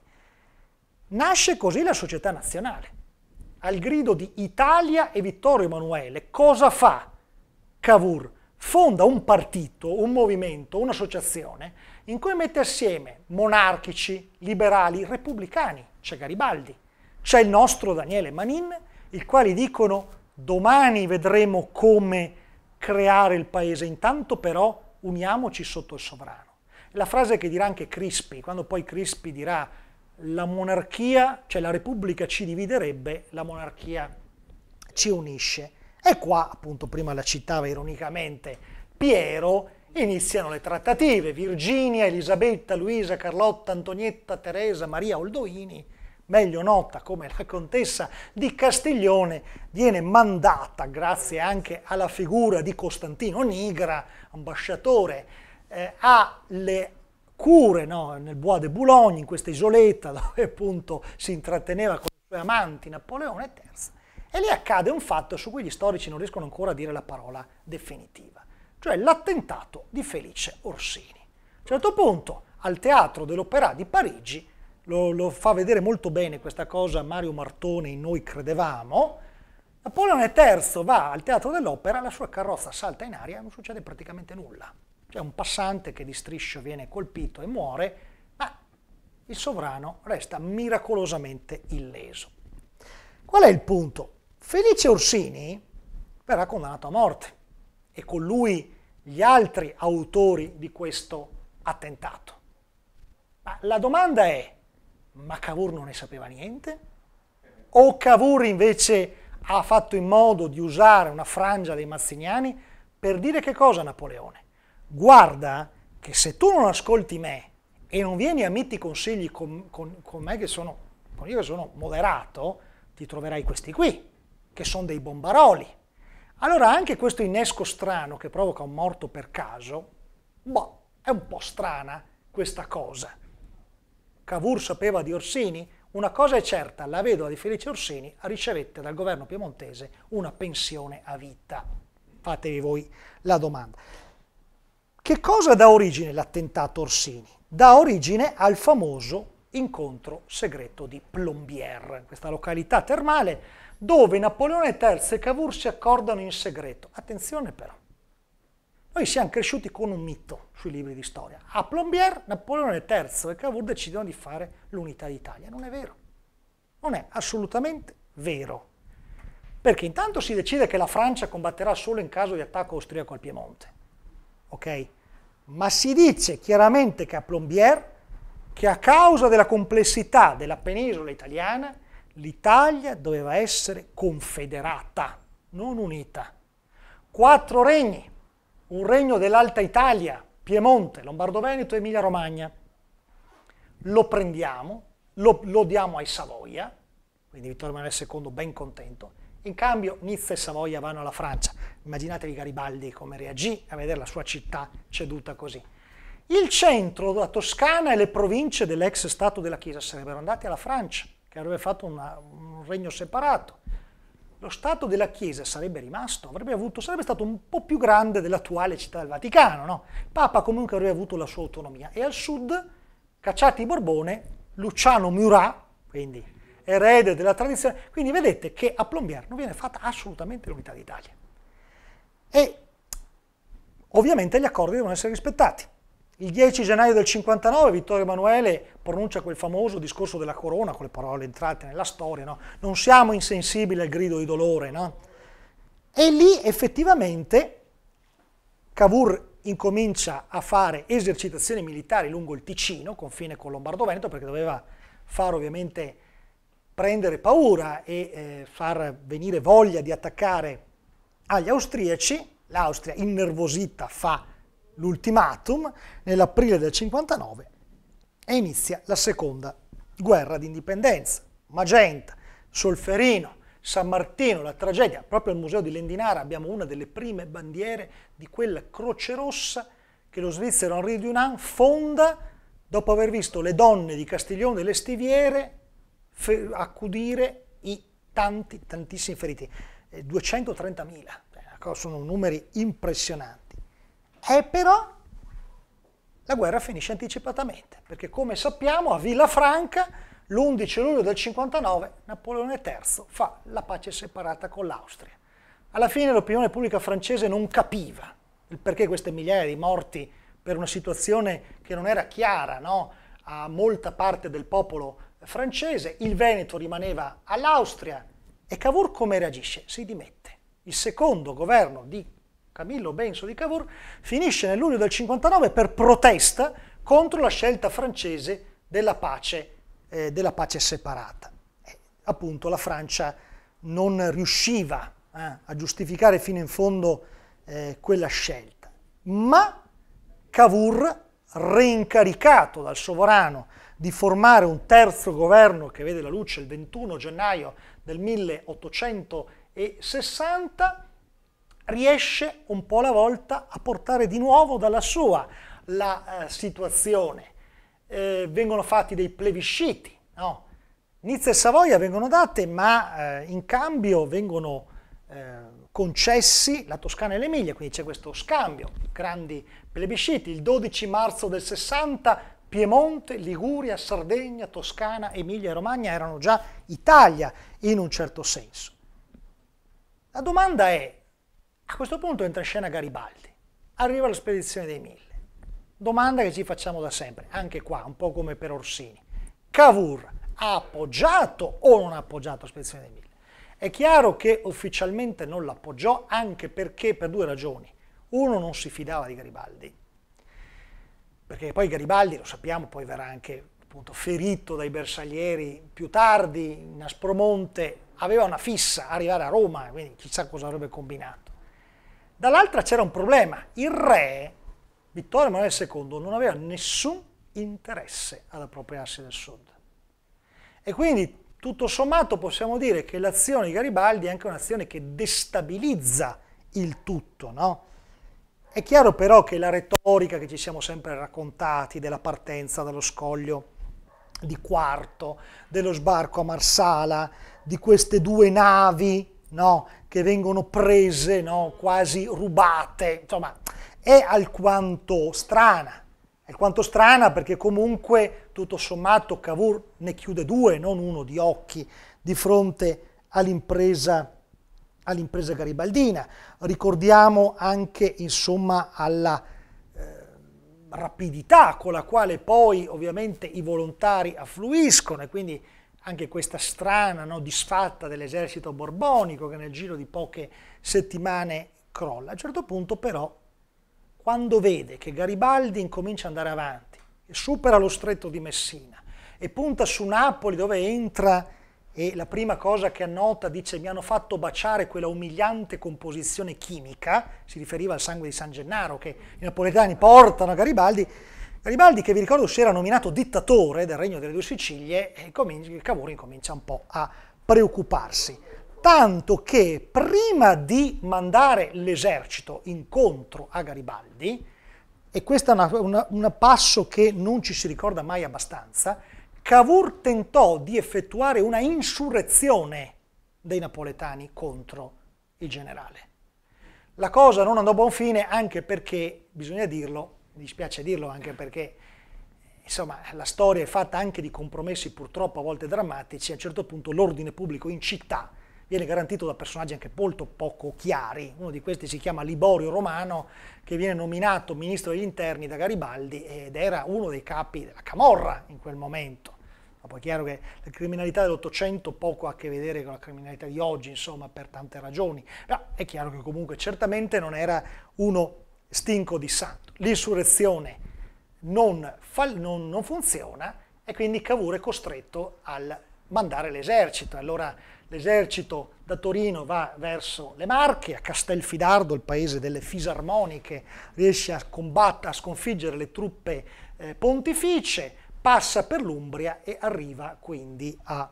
B: Nasce così la società nazionale. Al grido di Italia e Vittorio Emanuele, cosa fa Cavour? Fonda un partito, un movimento, un'associazione in cui mette assieme monarchici, liberali, repubblicani. C'è Garibaldi, c'è il nostro Daniele Manin, i quali dicono domani vedremo come creare il paese, intanto però uniamoci sotto il sovrano. La frase che dirà anche Crispi, quando poi Crispi dirà la monarchia, cioè la repubblica ci dividerebbe, la monarchia ci unisce. E qua, appunto, prima la citava ironicamente Piero, iniziano le trattative. Virginia, Elisabetta, Luisa, Carlotta, Antonietta, Teresa, Maria Oldoini meglio nota come la contessa di Castiglione, viene mandata, grazie anche alla figura di Costantino Nigra, ambasciatore, eh, alle cure no, nel Bois de Boulogne, in questa isoletta dove appunto si intratteneva con i suoi amanti Napoleone III, e lì accade un fatto su cui gli storici non riescono ancora a dire la parola definitiva, cioè l'attentato di Felice Orsini. A un certo punto, al teatro dell'Opera di Parigi, lo, lo fa vedere molto bene questa cosa Mario Martone in Noi credevamo, Napoleone III va al teatro dell'opera, la sua carrozza salta in aria e non succede praticamente nulla. C'è un passante che di striscio viene colpito e muore, ma il sovrano resta miracolosamente illeso. Qual è il punto? Felice Orsini verrà condannato a morte e con lui gli altri autori di questo attentato. Ma la domanda è, ma Cavour non ne sapeva niente? O Cavour invece ha fatto in modo di usare una frangia dei mazziniani per dire che cosa a Napoleone? Guarda che se tu non ascolti me e non vieni a metti consigli con, con, con me che sono, con io che sono moderato, ti troverai questi qui, che sono dei bombaroli. Allora anche questo innesco strano che provoca un morto per caso, boh, è un po' strana questa cosa. Cavour sapeva di Orsini? Una cosa è certa, la vedova di Felice Orsini ricevette dal governo piemontese una pensione a vita. Fatevi voi la domanda. Che cosa dà origine l'attentato Orsini? Dà origine al famoso incontro segreto di Plombier, questa località termale dove Napoleone III e Cavour si accordano in segreto. Attenzione però, noi siamo cresciuti con un mito sui libri di storia. A Plombier, Napoleone III e Cavour decidono di fare l'unità d'Italia. Non è vero. Non è assolutamente vero. Perché intanto si decide che la Francia combatterà solo in caso di attacco austriaco al Piemonte. Ok? Ma si dice chiaramente che a Plombier che a causa della complessità della penisola italiana l'Italia doveva essere confederata, non unita. Quattro regni, un regno dell'Alta Italia, Piemonte, Lombardo-Veneto e Emilia-Romagna. Lo prendiamo, lo, lo, diamo ai Savoia, quindi Vittorio Emanuele II ben contento, in cambio Nizza e Savoia vanno alla Francia. Immaginatevi Garibaldi come reagì a vedere la sua città ceduta così. Il centro, la Toscana e le province dell'ex Stato della Chiesa sarebbero andate alla Francia, che avrebbe fatto una, un regno separato lo Stato della Chiesa sarebbe rimasto, avrebbe avuto, sarebbe stato un po' più grande dell'attuale città del Vaticano, no? Papa comunque avrebbe avuto la sua autonomia. E al sud, cacciati i Borbone, Luciano Murat, quindi erede della tradizione, quindi vedete che a Plombier non viene fatta assolutamente l'unità d'Italia. E ovviamente gli accordi devono essere rispettati. Il 10 gennaio del 59 Vittorio Emanuele pronuncia quel famoso discorso della corona con le parole entrate nella storia, no? non siamo insensibili al grido di dolore. No? E lì effettivamente Cavour incomincia a fare esercitazioni militari lungo il Ticino, confine con Lombardo-Veneto, perché doveva far ovviamente prendere paura e eh, far venire voglia di attaccare agli austriaci. L'Austria, innervosita, fa l'ultimatum nell'aprile del 59 e inizia la seconda guerra d'indipendenza. Magenta, Solferino, San Martino, la tragedia, proprio al Museo di Lendinara abbiamo una delle prime bandiere di quella croce rossa che lo svizzero Henri Dunant fonda dopo aver visto le donne di Castiglione delle Stiviere accudire i tanti, tantissimi feriti, 230.000, eh, eh, sono numeri impressionanti. E eh, però la guerra finisce anticipatamente, perché come sappiamo a Villafranca l'11 luglio del 59 Napoleone III fa la pace separata con l'Austria. Alla fine l'opinione pubblica francese non capiva il perché queste migliaia di morti per una situazione che non era chiara no? a molta parte del popolo francese, il Veneto rimaneva all'Austria e Cavour come reagisce? Si dimette. Il secondo governo di Camillo Benso di Cavour, finisce nel luglio del 59 per protesta contro la scelta francese della pace, eh, della pace separata. E, appunto la Francia non riusciva eh, a giustificare fino in fondo eh, quella scelta, ma Cavour, reincaricato dal sovrano di formare un terzo governo che vede la luce il 21 gennaio del 1860, riesce un po' alla volta a portare di nuovo dalla sua la eh, situazione. Eh, vengono fatti dei plebisciti, no? Nizza e Savoia vengono date, ma eh, in cambio vengono eh, concessi la Toscana e l'Emilia, quindi c'è questo scambio, grandi plebisciti. Il 12 marzo del 60 Piemonte, Liguria, Sardegna, Toscana, Emilia e Romagna erano già Italia in un certo senso. La domanda è, a questo punto entra in scena Garibaldi, arriva la spedizione dei mille. Domanda che ci facciamo da sempre, anche qua, un po' come per Orsini. Cavour ha appoggiato o non ha appoggiato la spedizione dei mille? È chiaro che ufficialmente non l'appoggiò anche perché per due ragioni. Uno, non si fidava di Garibaldi, perché poi Garibaldi, lo sappiamo, poi verrà anche appunto, ferito dai bersaglieri più tardi in Aspromonte, aveva una fissa arrivare a Roma, quindi chissà cosa avrebbe combinato. Dall'altra c'era un problema, il re, Vittorio Emanuele II, non aveva nessun interesse ad appropriarsi del sud. E quindi tutto sommato possiamo dire che l'azione di Garibaldi è anche un'azione che destabilizza il tutto, no? È chiaro però che la retorica che ci siamo sempre raccontati della partenza dallo scoglio di Quarto, dello sbarco a Marsala, di queste due navi no, che vengono prese, no? quasi rubate, insomma, è alquanto strana. È alquanto strana perché comunque, tutto sommato, Cavour ne chiude due, non uno di occhi, di fronte all'impresa all'impresa garibaldina. Ricordiamo anche, insomma, alla eh, rapidità con la quale poi ovviamente i volontari affluiscono e quindi anche questa strana no, disfatta dell'esercito borbonico che nel giro di poche settimane crolla. A un certo punto però, quando vede che Garibaldi incomincia ad andare avanti, supera lo stretto di Messina e punta su Napoli dove entra e la prima cosa che annota dice mi hanno fatto baciare quella umiliante composizione chimica, si riferiva al sangue di San Gennaro che i napoletani portano a Garibaldi, Garibaldi, che vi ricordo si era nominato dittatore del Regno delle Due Sicilie, e Cavour incomincia un po' a preoccuparsi. Tanto che prima di mandare l'esercito incontro a Garibaldi, e questo è un passo che non ci si ricorda mai abbastanza, Cavour tentò di effettuare una insurrezione dei napoletani contro il generale. La cosa non andò a buon fine anche perché, bisogna dirlo, mi dispiace dirlo anche perché insomma, la storia è fatta anche di compromessi purtroppo a volte drammatici, a un certo punto l'ordine pubblico in città viene garantito da personaggi anche molto poco chiari, uno di questi si chiama Liborio Romano che viene nominato ministro degli interni da Garibaldi ed era uno dei capi della Camorra in quel momento. Ma poi è chiaro che la criminalità dell'Ottocento poco ha a che vedere con la criminalità di oggi, insomma, per tante ragioni. Però è chiaro che comunque certamente non era uno stinco di sangue l'insurrezione non, non, non, funziona e quindi Cavour è costretto a mandare l'esercito. Allora l'esercito da Torino va verso le Marche, a Castelfidardo, il paese delle fisarmoniche, riesce a combattere, a sconfiggere le truppe eh, pontificie, passa per l'Umbria e arriva quindi a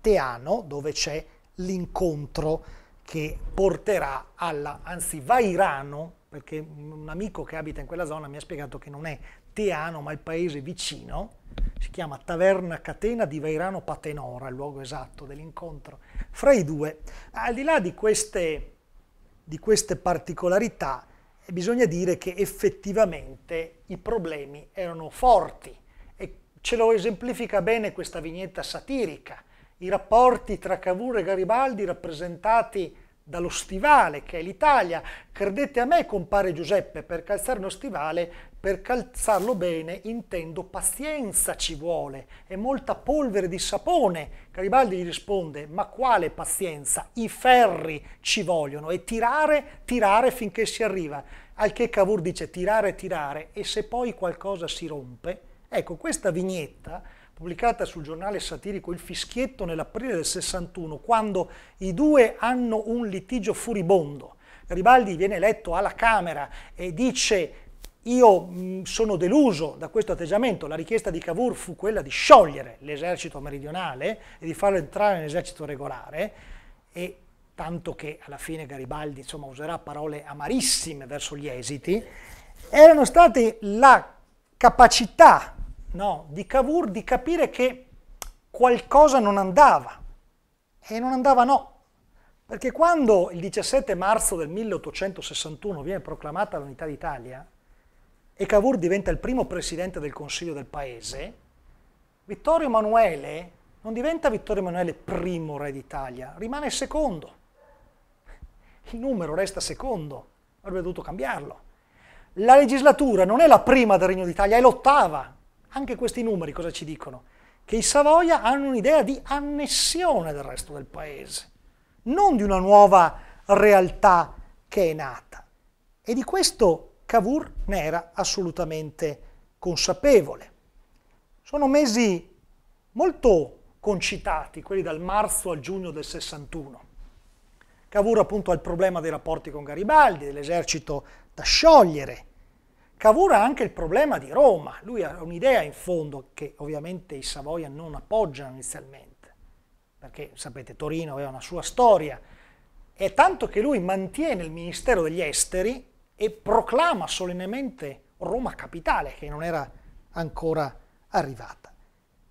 B: Teano dove c'è l'incontro che porterà alla, anzi Vairano perché un amico che abita in quella zona mi ha spiegato che non è Teano, ma il paese vicino, si chiama Taverna Catena di Vairano Patenora, il luogo esatto dell'incontro fra i due. Al di là di queste, di queste particolarità, bisogna dire che effettivamente i problemi erano forti e ce lo esemplifica bene questa vignetta satirica. I rapporti tra Cavour e Garibaldi rappresentati dallo stivale che è l'Italia. Credete a me, compare Giuseppe, per calzare uno stivale, per calzarlo bene intendo pazienza ci vuole e molta polvere di sapone. Garibaldi gli risponde, ma quale pazienza? I ferri ci vogliono e tirare, tirare finché si arriva. Al che Cavour dice tirare, tirare e se poi qualcosa si rompe, ecco questa vignetta pubblicata sul giornale satirico Il Fischietto nell'aprile del 61, quando i due hanno un litigio furibondo. Garibaldi viene eletto alla Camera e dice io sono deluso da questo atteggiamento, la richiesta di Cavour fu quella di sciogliere l'esercito meridionale e di farlo entrare nell'esercito regolare e tanto che alla fine Garibaldi insomma, userà parole amarissime verso gli esiti, erano state la capacità no, di Cavour di capire che qualcosa non andava. E non andava no. Perché quando il 17 marzo del 1861 viene proclamata l'unità d'Italia e Cavour diventa il primo presidente del Consiglio del Paese, Vittorio Emanuele non diventa Vittorio Emanuele primo re d'Italia, rimane secondo. Il numero resta secondo, avrebbe dovuto cambiarlo. La legislatura non è la prima del Regno d'Italia, è l'ottava, anche questi numeri cosa ci dicono? Che i Savoia hanno un'idea di annessione del resto del paese, non di una nuova realtà che è nata. E di questo Cavour ne era assolutamente consapevole. Sono mesi molto concitati, quelli dal marzo al giugno del 61. Cavour appunto ha il problema dei rapporti con Garibaldi, dell'esercito da sciogliere, Cavour ha anche il problema di Roma, lui ha un'idea in fondo che ovviamente i Savoia non appoggiano inizialmente, perché sapete Torino aveva una sua storia, è tanto che lui mantiene il ministero degli esteri e proclama solennemente Roma capitale, che non era ancora arrivata,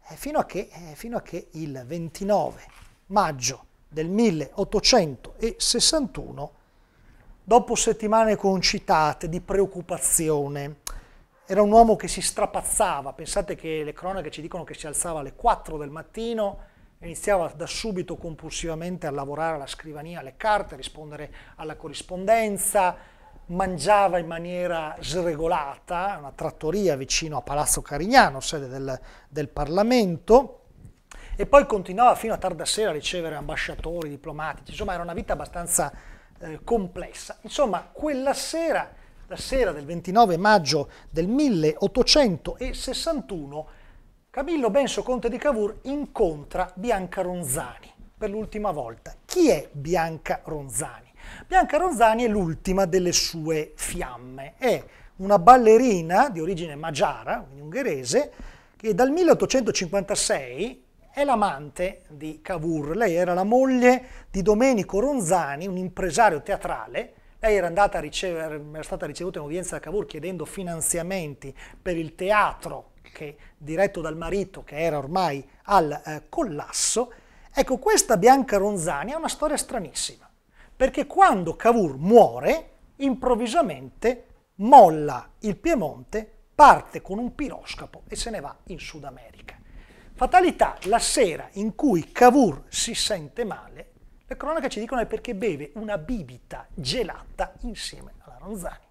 B: eh, fino a che, eh, fino a che il 29 maggio del 1861 Dopo settimane concitate di preoccupazione, era un uomo che si strapazzava, pensate che le cronache ci dicono che si alzava alle 4 del mattino, iniziava da subito compulsivamente a lavorare alla scrivania, alle carte, a rispondere alla corrispondenza, mangiava in maniera sregolata, una trattoria vicino a Palazzo Carignano, sede del, del Parlamento, e poi continuava fino a tarda sera a ricevere ambasciatori, diplomatici, insomma era una vita abbastanza eh, complessa. Insomma, quella sera, la sera del 29 maggio del 1861, Camillo Benso Conte di Cavour incontra Bianca Ronzani per l'ultima volta. Chi è Bianca Ronzani? Bianca Ronzani è l'ultima delle sue fiamme, è una ballerina di origine magiara, quindi ungherese, che dal 1856 è l'amante di Cavour. Lei era la moglie di Domenico Ronzani, un impresario teatrale. Lei era, andata a ricevere, era stata ricevuta in udienza da Cavour chiedendo finanziamenti per il teatro che, diretto dal marito che era ormai al eh, collasso. Ecco, questa Bianca Ronzani ha una storia stranissima, perché quando Cavour muore, improvvisamente molla il Piemonte, parte con un piroscafo e se ne va in Sud America. Fatalità, la sera in cui Cavour si sente male, le cronache ci dicono è perché beve una bibita gelata insieme alla Ronzani.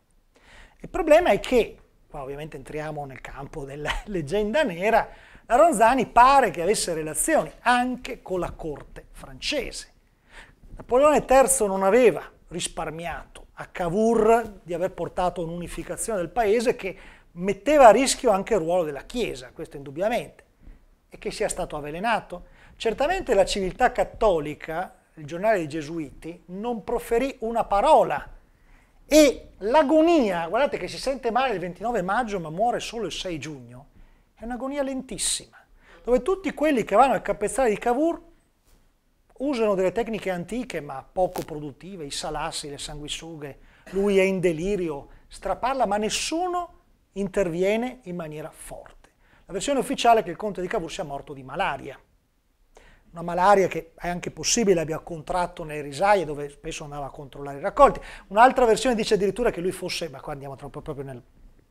B: Il problema è che, qua ovviamente entriamo nel campo della [laughs] leggenda nera, la Ronzani pare che avesse relazioni anche con la corte francese. Napoleone III non aveva risparmiato a Cavour di aver portato un'unificazione del paese che metteva a rischio anche il ruolo della Chiesa, questo indubbiamente e che sia stato avvelenato? Certamente la civiltà cattolica, il giornale dei Gesuiti, non proferì una parola e l'agonia, guardate che si sente male il 29 maggio ma muore solo il 6 giugno, è un'agonia lentissima, dove tutti quelli che vanno al capezzale di Cavour usano delle tecniche antiche ma poco produttive, i salassi, le sanguisughe, lui è in delirio, straparla, ma nessuno interviene in maniera forte. La versione ufficiale è che il conte di Cavour sia morto di malaria, una malaria che è anche possibile abbia contratto nelle risaie dove spesso andava a controllare i raccolti. Un'altra versione dice addirittura che lui fosse, ma qua andiamo troppo proprio nel,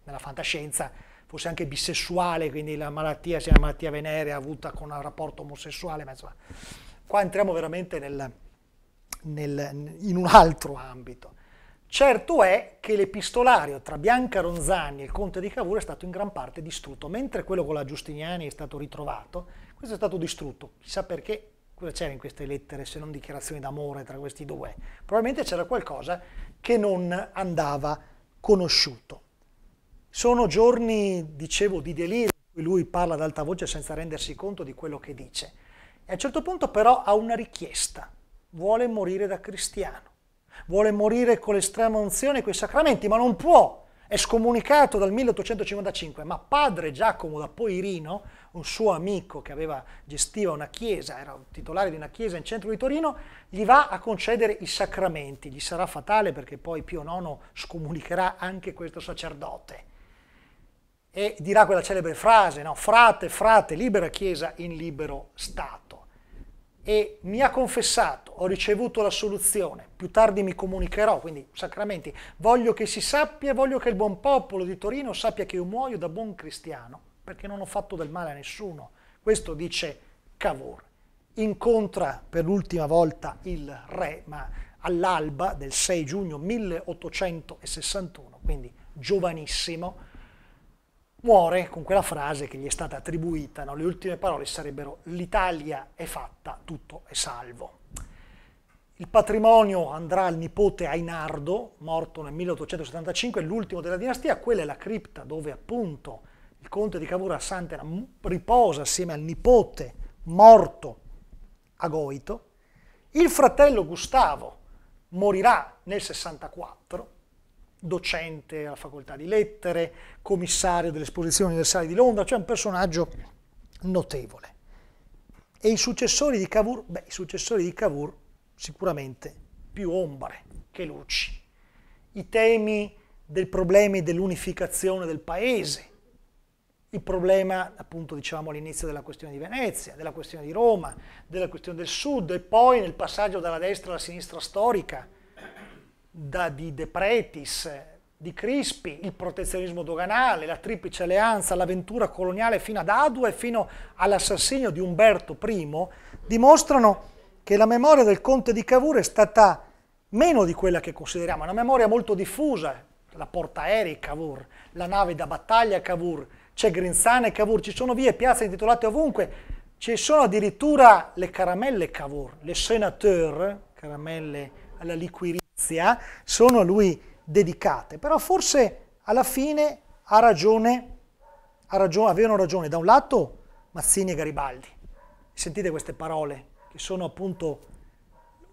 B: nella fantascienza, fosse anche bisessuale, quindi la malattia sia una malattia venerea avuta con un rapporto omosessuale, ma insomma, qua entriamo veramente nel, nel, in un altro ambito. Certo è che l'epistolario tra Bianca Ronzani e il conte di Cavour è stato in gran parte distrutto, mentre quello con la Giustiniani è stato ritrovato, questo è stato distrutto, chissà perché, cosa c'era in queste lettere se non dichiarazioni d'amore tra questi due? Probabilmente c'era qualcosa che non andava conosciuto. Sono giorni, dicevo, di delirio in cui lui parla ad alta voce senza rendersi conto di quello che dice. E a un certo punto però ha una richiesta, vuole morire da cristiano vuole morire con l'estrema unzione e coi sacramenti, ma non può. È scomunicato dal 1855, ma padre Giacomo da Poirino, un suo amico che aveva, gestiva una chiesa, era un titolare di una chiesa in centro di Torino, gli va a concedere i sacramenti. Gli sarà fatale perché poi Pio IX scomunicherà anche questo sacerdote e dirà quella celebre frase, no? frate, frate, libera Chiesa in libero Stato. E mi ha confessato ho ricevuto la soluzione, più tardi mi comunicherò, quindi sacramenti, voglio che si sappia, voglio che il buon popolo di Torino sappia che io muoio da buon cristiano, perché non ho fatto del male a nessuno. Questo dice Cavour. Incontra per l'ultima volta il re, ma all'alba del 6 giugno 1861, quindi giovanissimo, muore con quella frase che gli è stata attribuita, no? le ultime parole sarebbero l'Italia è fatta, tutto è salvo. Il patrimonio andrà al nipote Ainardo, morto nel 1875, l'ultimo della dinastia, quella è la cripta dove appunto il conte di Cavour a Santena riposa assieme al nipote morto a Goito. Il fratello Gustavo morirà nel 64, docente alla facoltà di lettere, commissario dell'esposizione universale di Londra, cioè un personaggio notevole. E i successori di Cavour? Beh, i successori di Cavour sicuramente più ombre che luci. I temi del problema dell'unificazione del paese, il problema, appunto, diciamo all'inizio della questione di Venezia, della questione di Roma, della questione del Sud e poi nel passaggio dalla destra alla sinistra storica, da, di De Pretis, di Crispi, il protezionismo doganale, la triplice alleanza, l'avventura coloniale fino ad Adua e fino all'assassinio di Umberto I, dimostrano che la memoria del conte di Cavour è stata meno di quella che consideriamo, è una memoria molto diffusa, la portaerei Cavour, la nave da battaglia Cavour, c'è Grinzane Cavour, ci sono vie e piazze intitolate ovunque, ci sono addirittura le caramelle Cavour, le senateur, caramelle alla liquirizia, sono a lui dedicate, però forse alla fine ha ragione, ha ragione, avevano ragione da un lato Mazzini e Garibaldi, sentite queste parole che sono appunto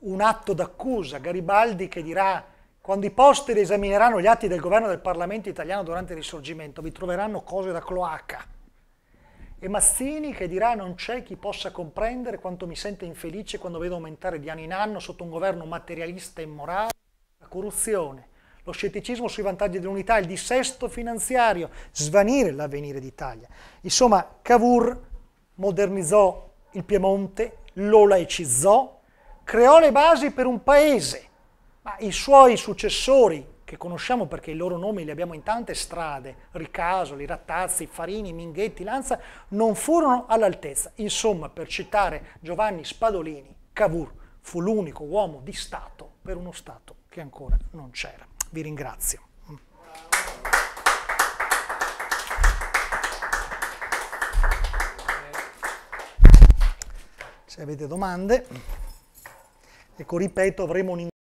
B: un atto d'accusa. Garibaldi che dirà quando i posteri esamineranno gli atti del governo del Parlamento italiano durante il risorgimento, vi troveranno cose da cloaca. E Mazzini che dirà non c'è chi possa comprendere quanto mi sente infelice quando vedo aumentare di anno in anno sotto un governo materialista e immorale la corruzione, lo scetticismo sui vantaggi dell'unità, il dissesto finanziario, svanire l'avvenire d'Italia. Insomma, Cavour modernizzò il Piemonte, lo laicizzò, creò le basi per un paese, ma i suoi successori, che conosciamo perché i loro nomi li abbiamo in tante strade, Ricasoli, Rattazzi, Farini, Minghetti, Lanza, non furono all'altezza. Insomma, per citare Giovanni Spadolini, Cavour fu l'unico uomo di Stato per uno Stato che ancora non c'era. Vi ringrazio. se avete domande. Ecco, ripeto, avremo un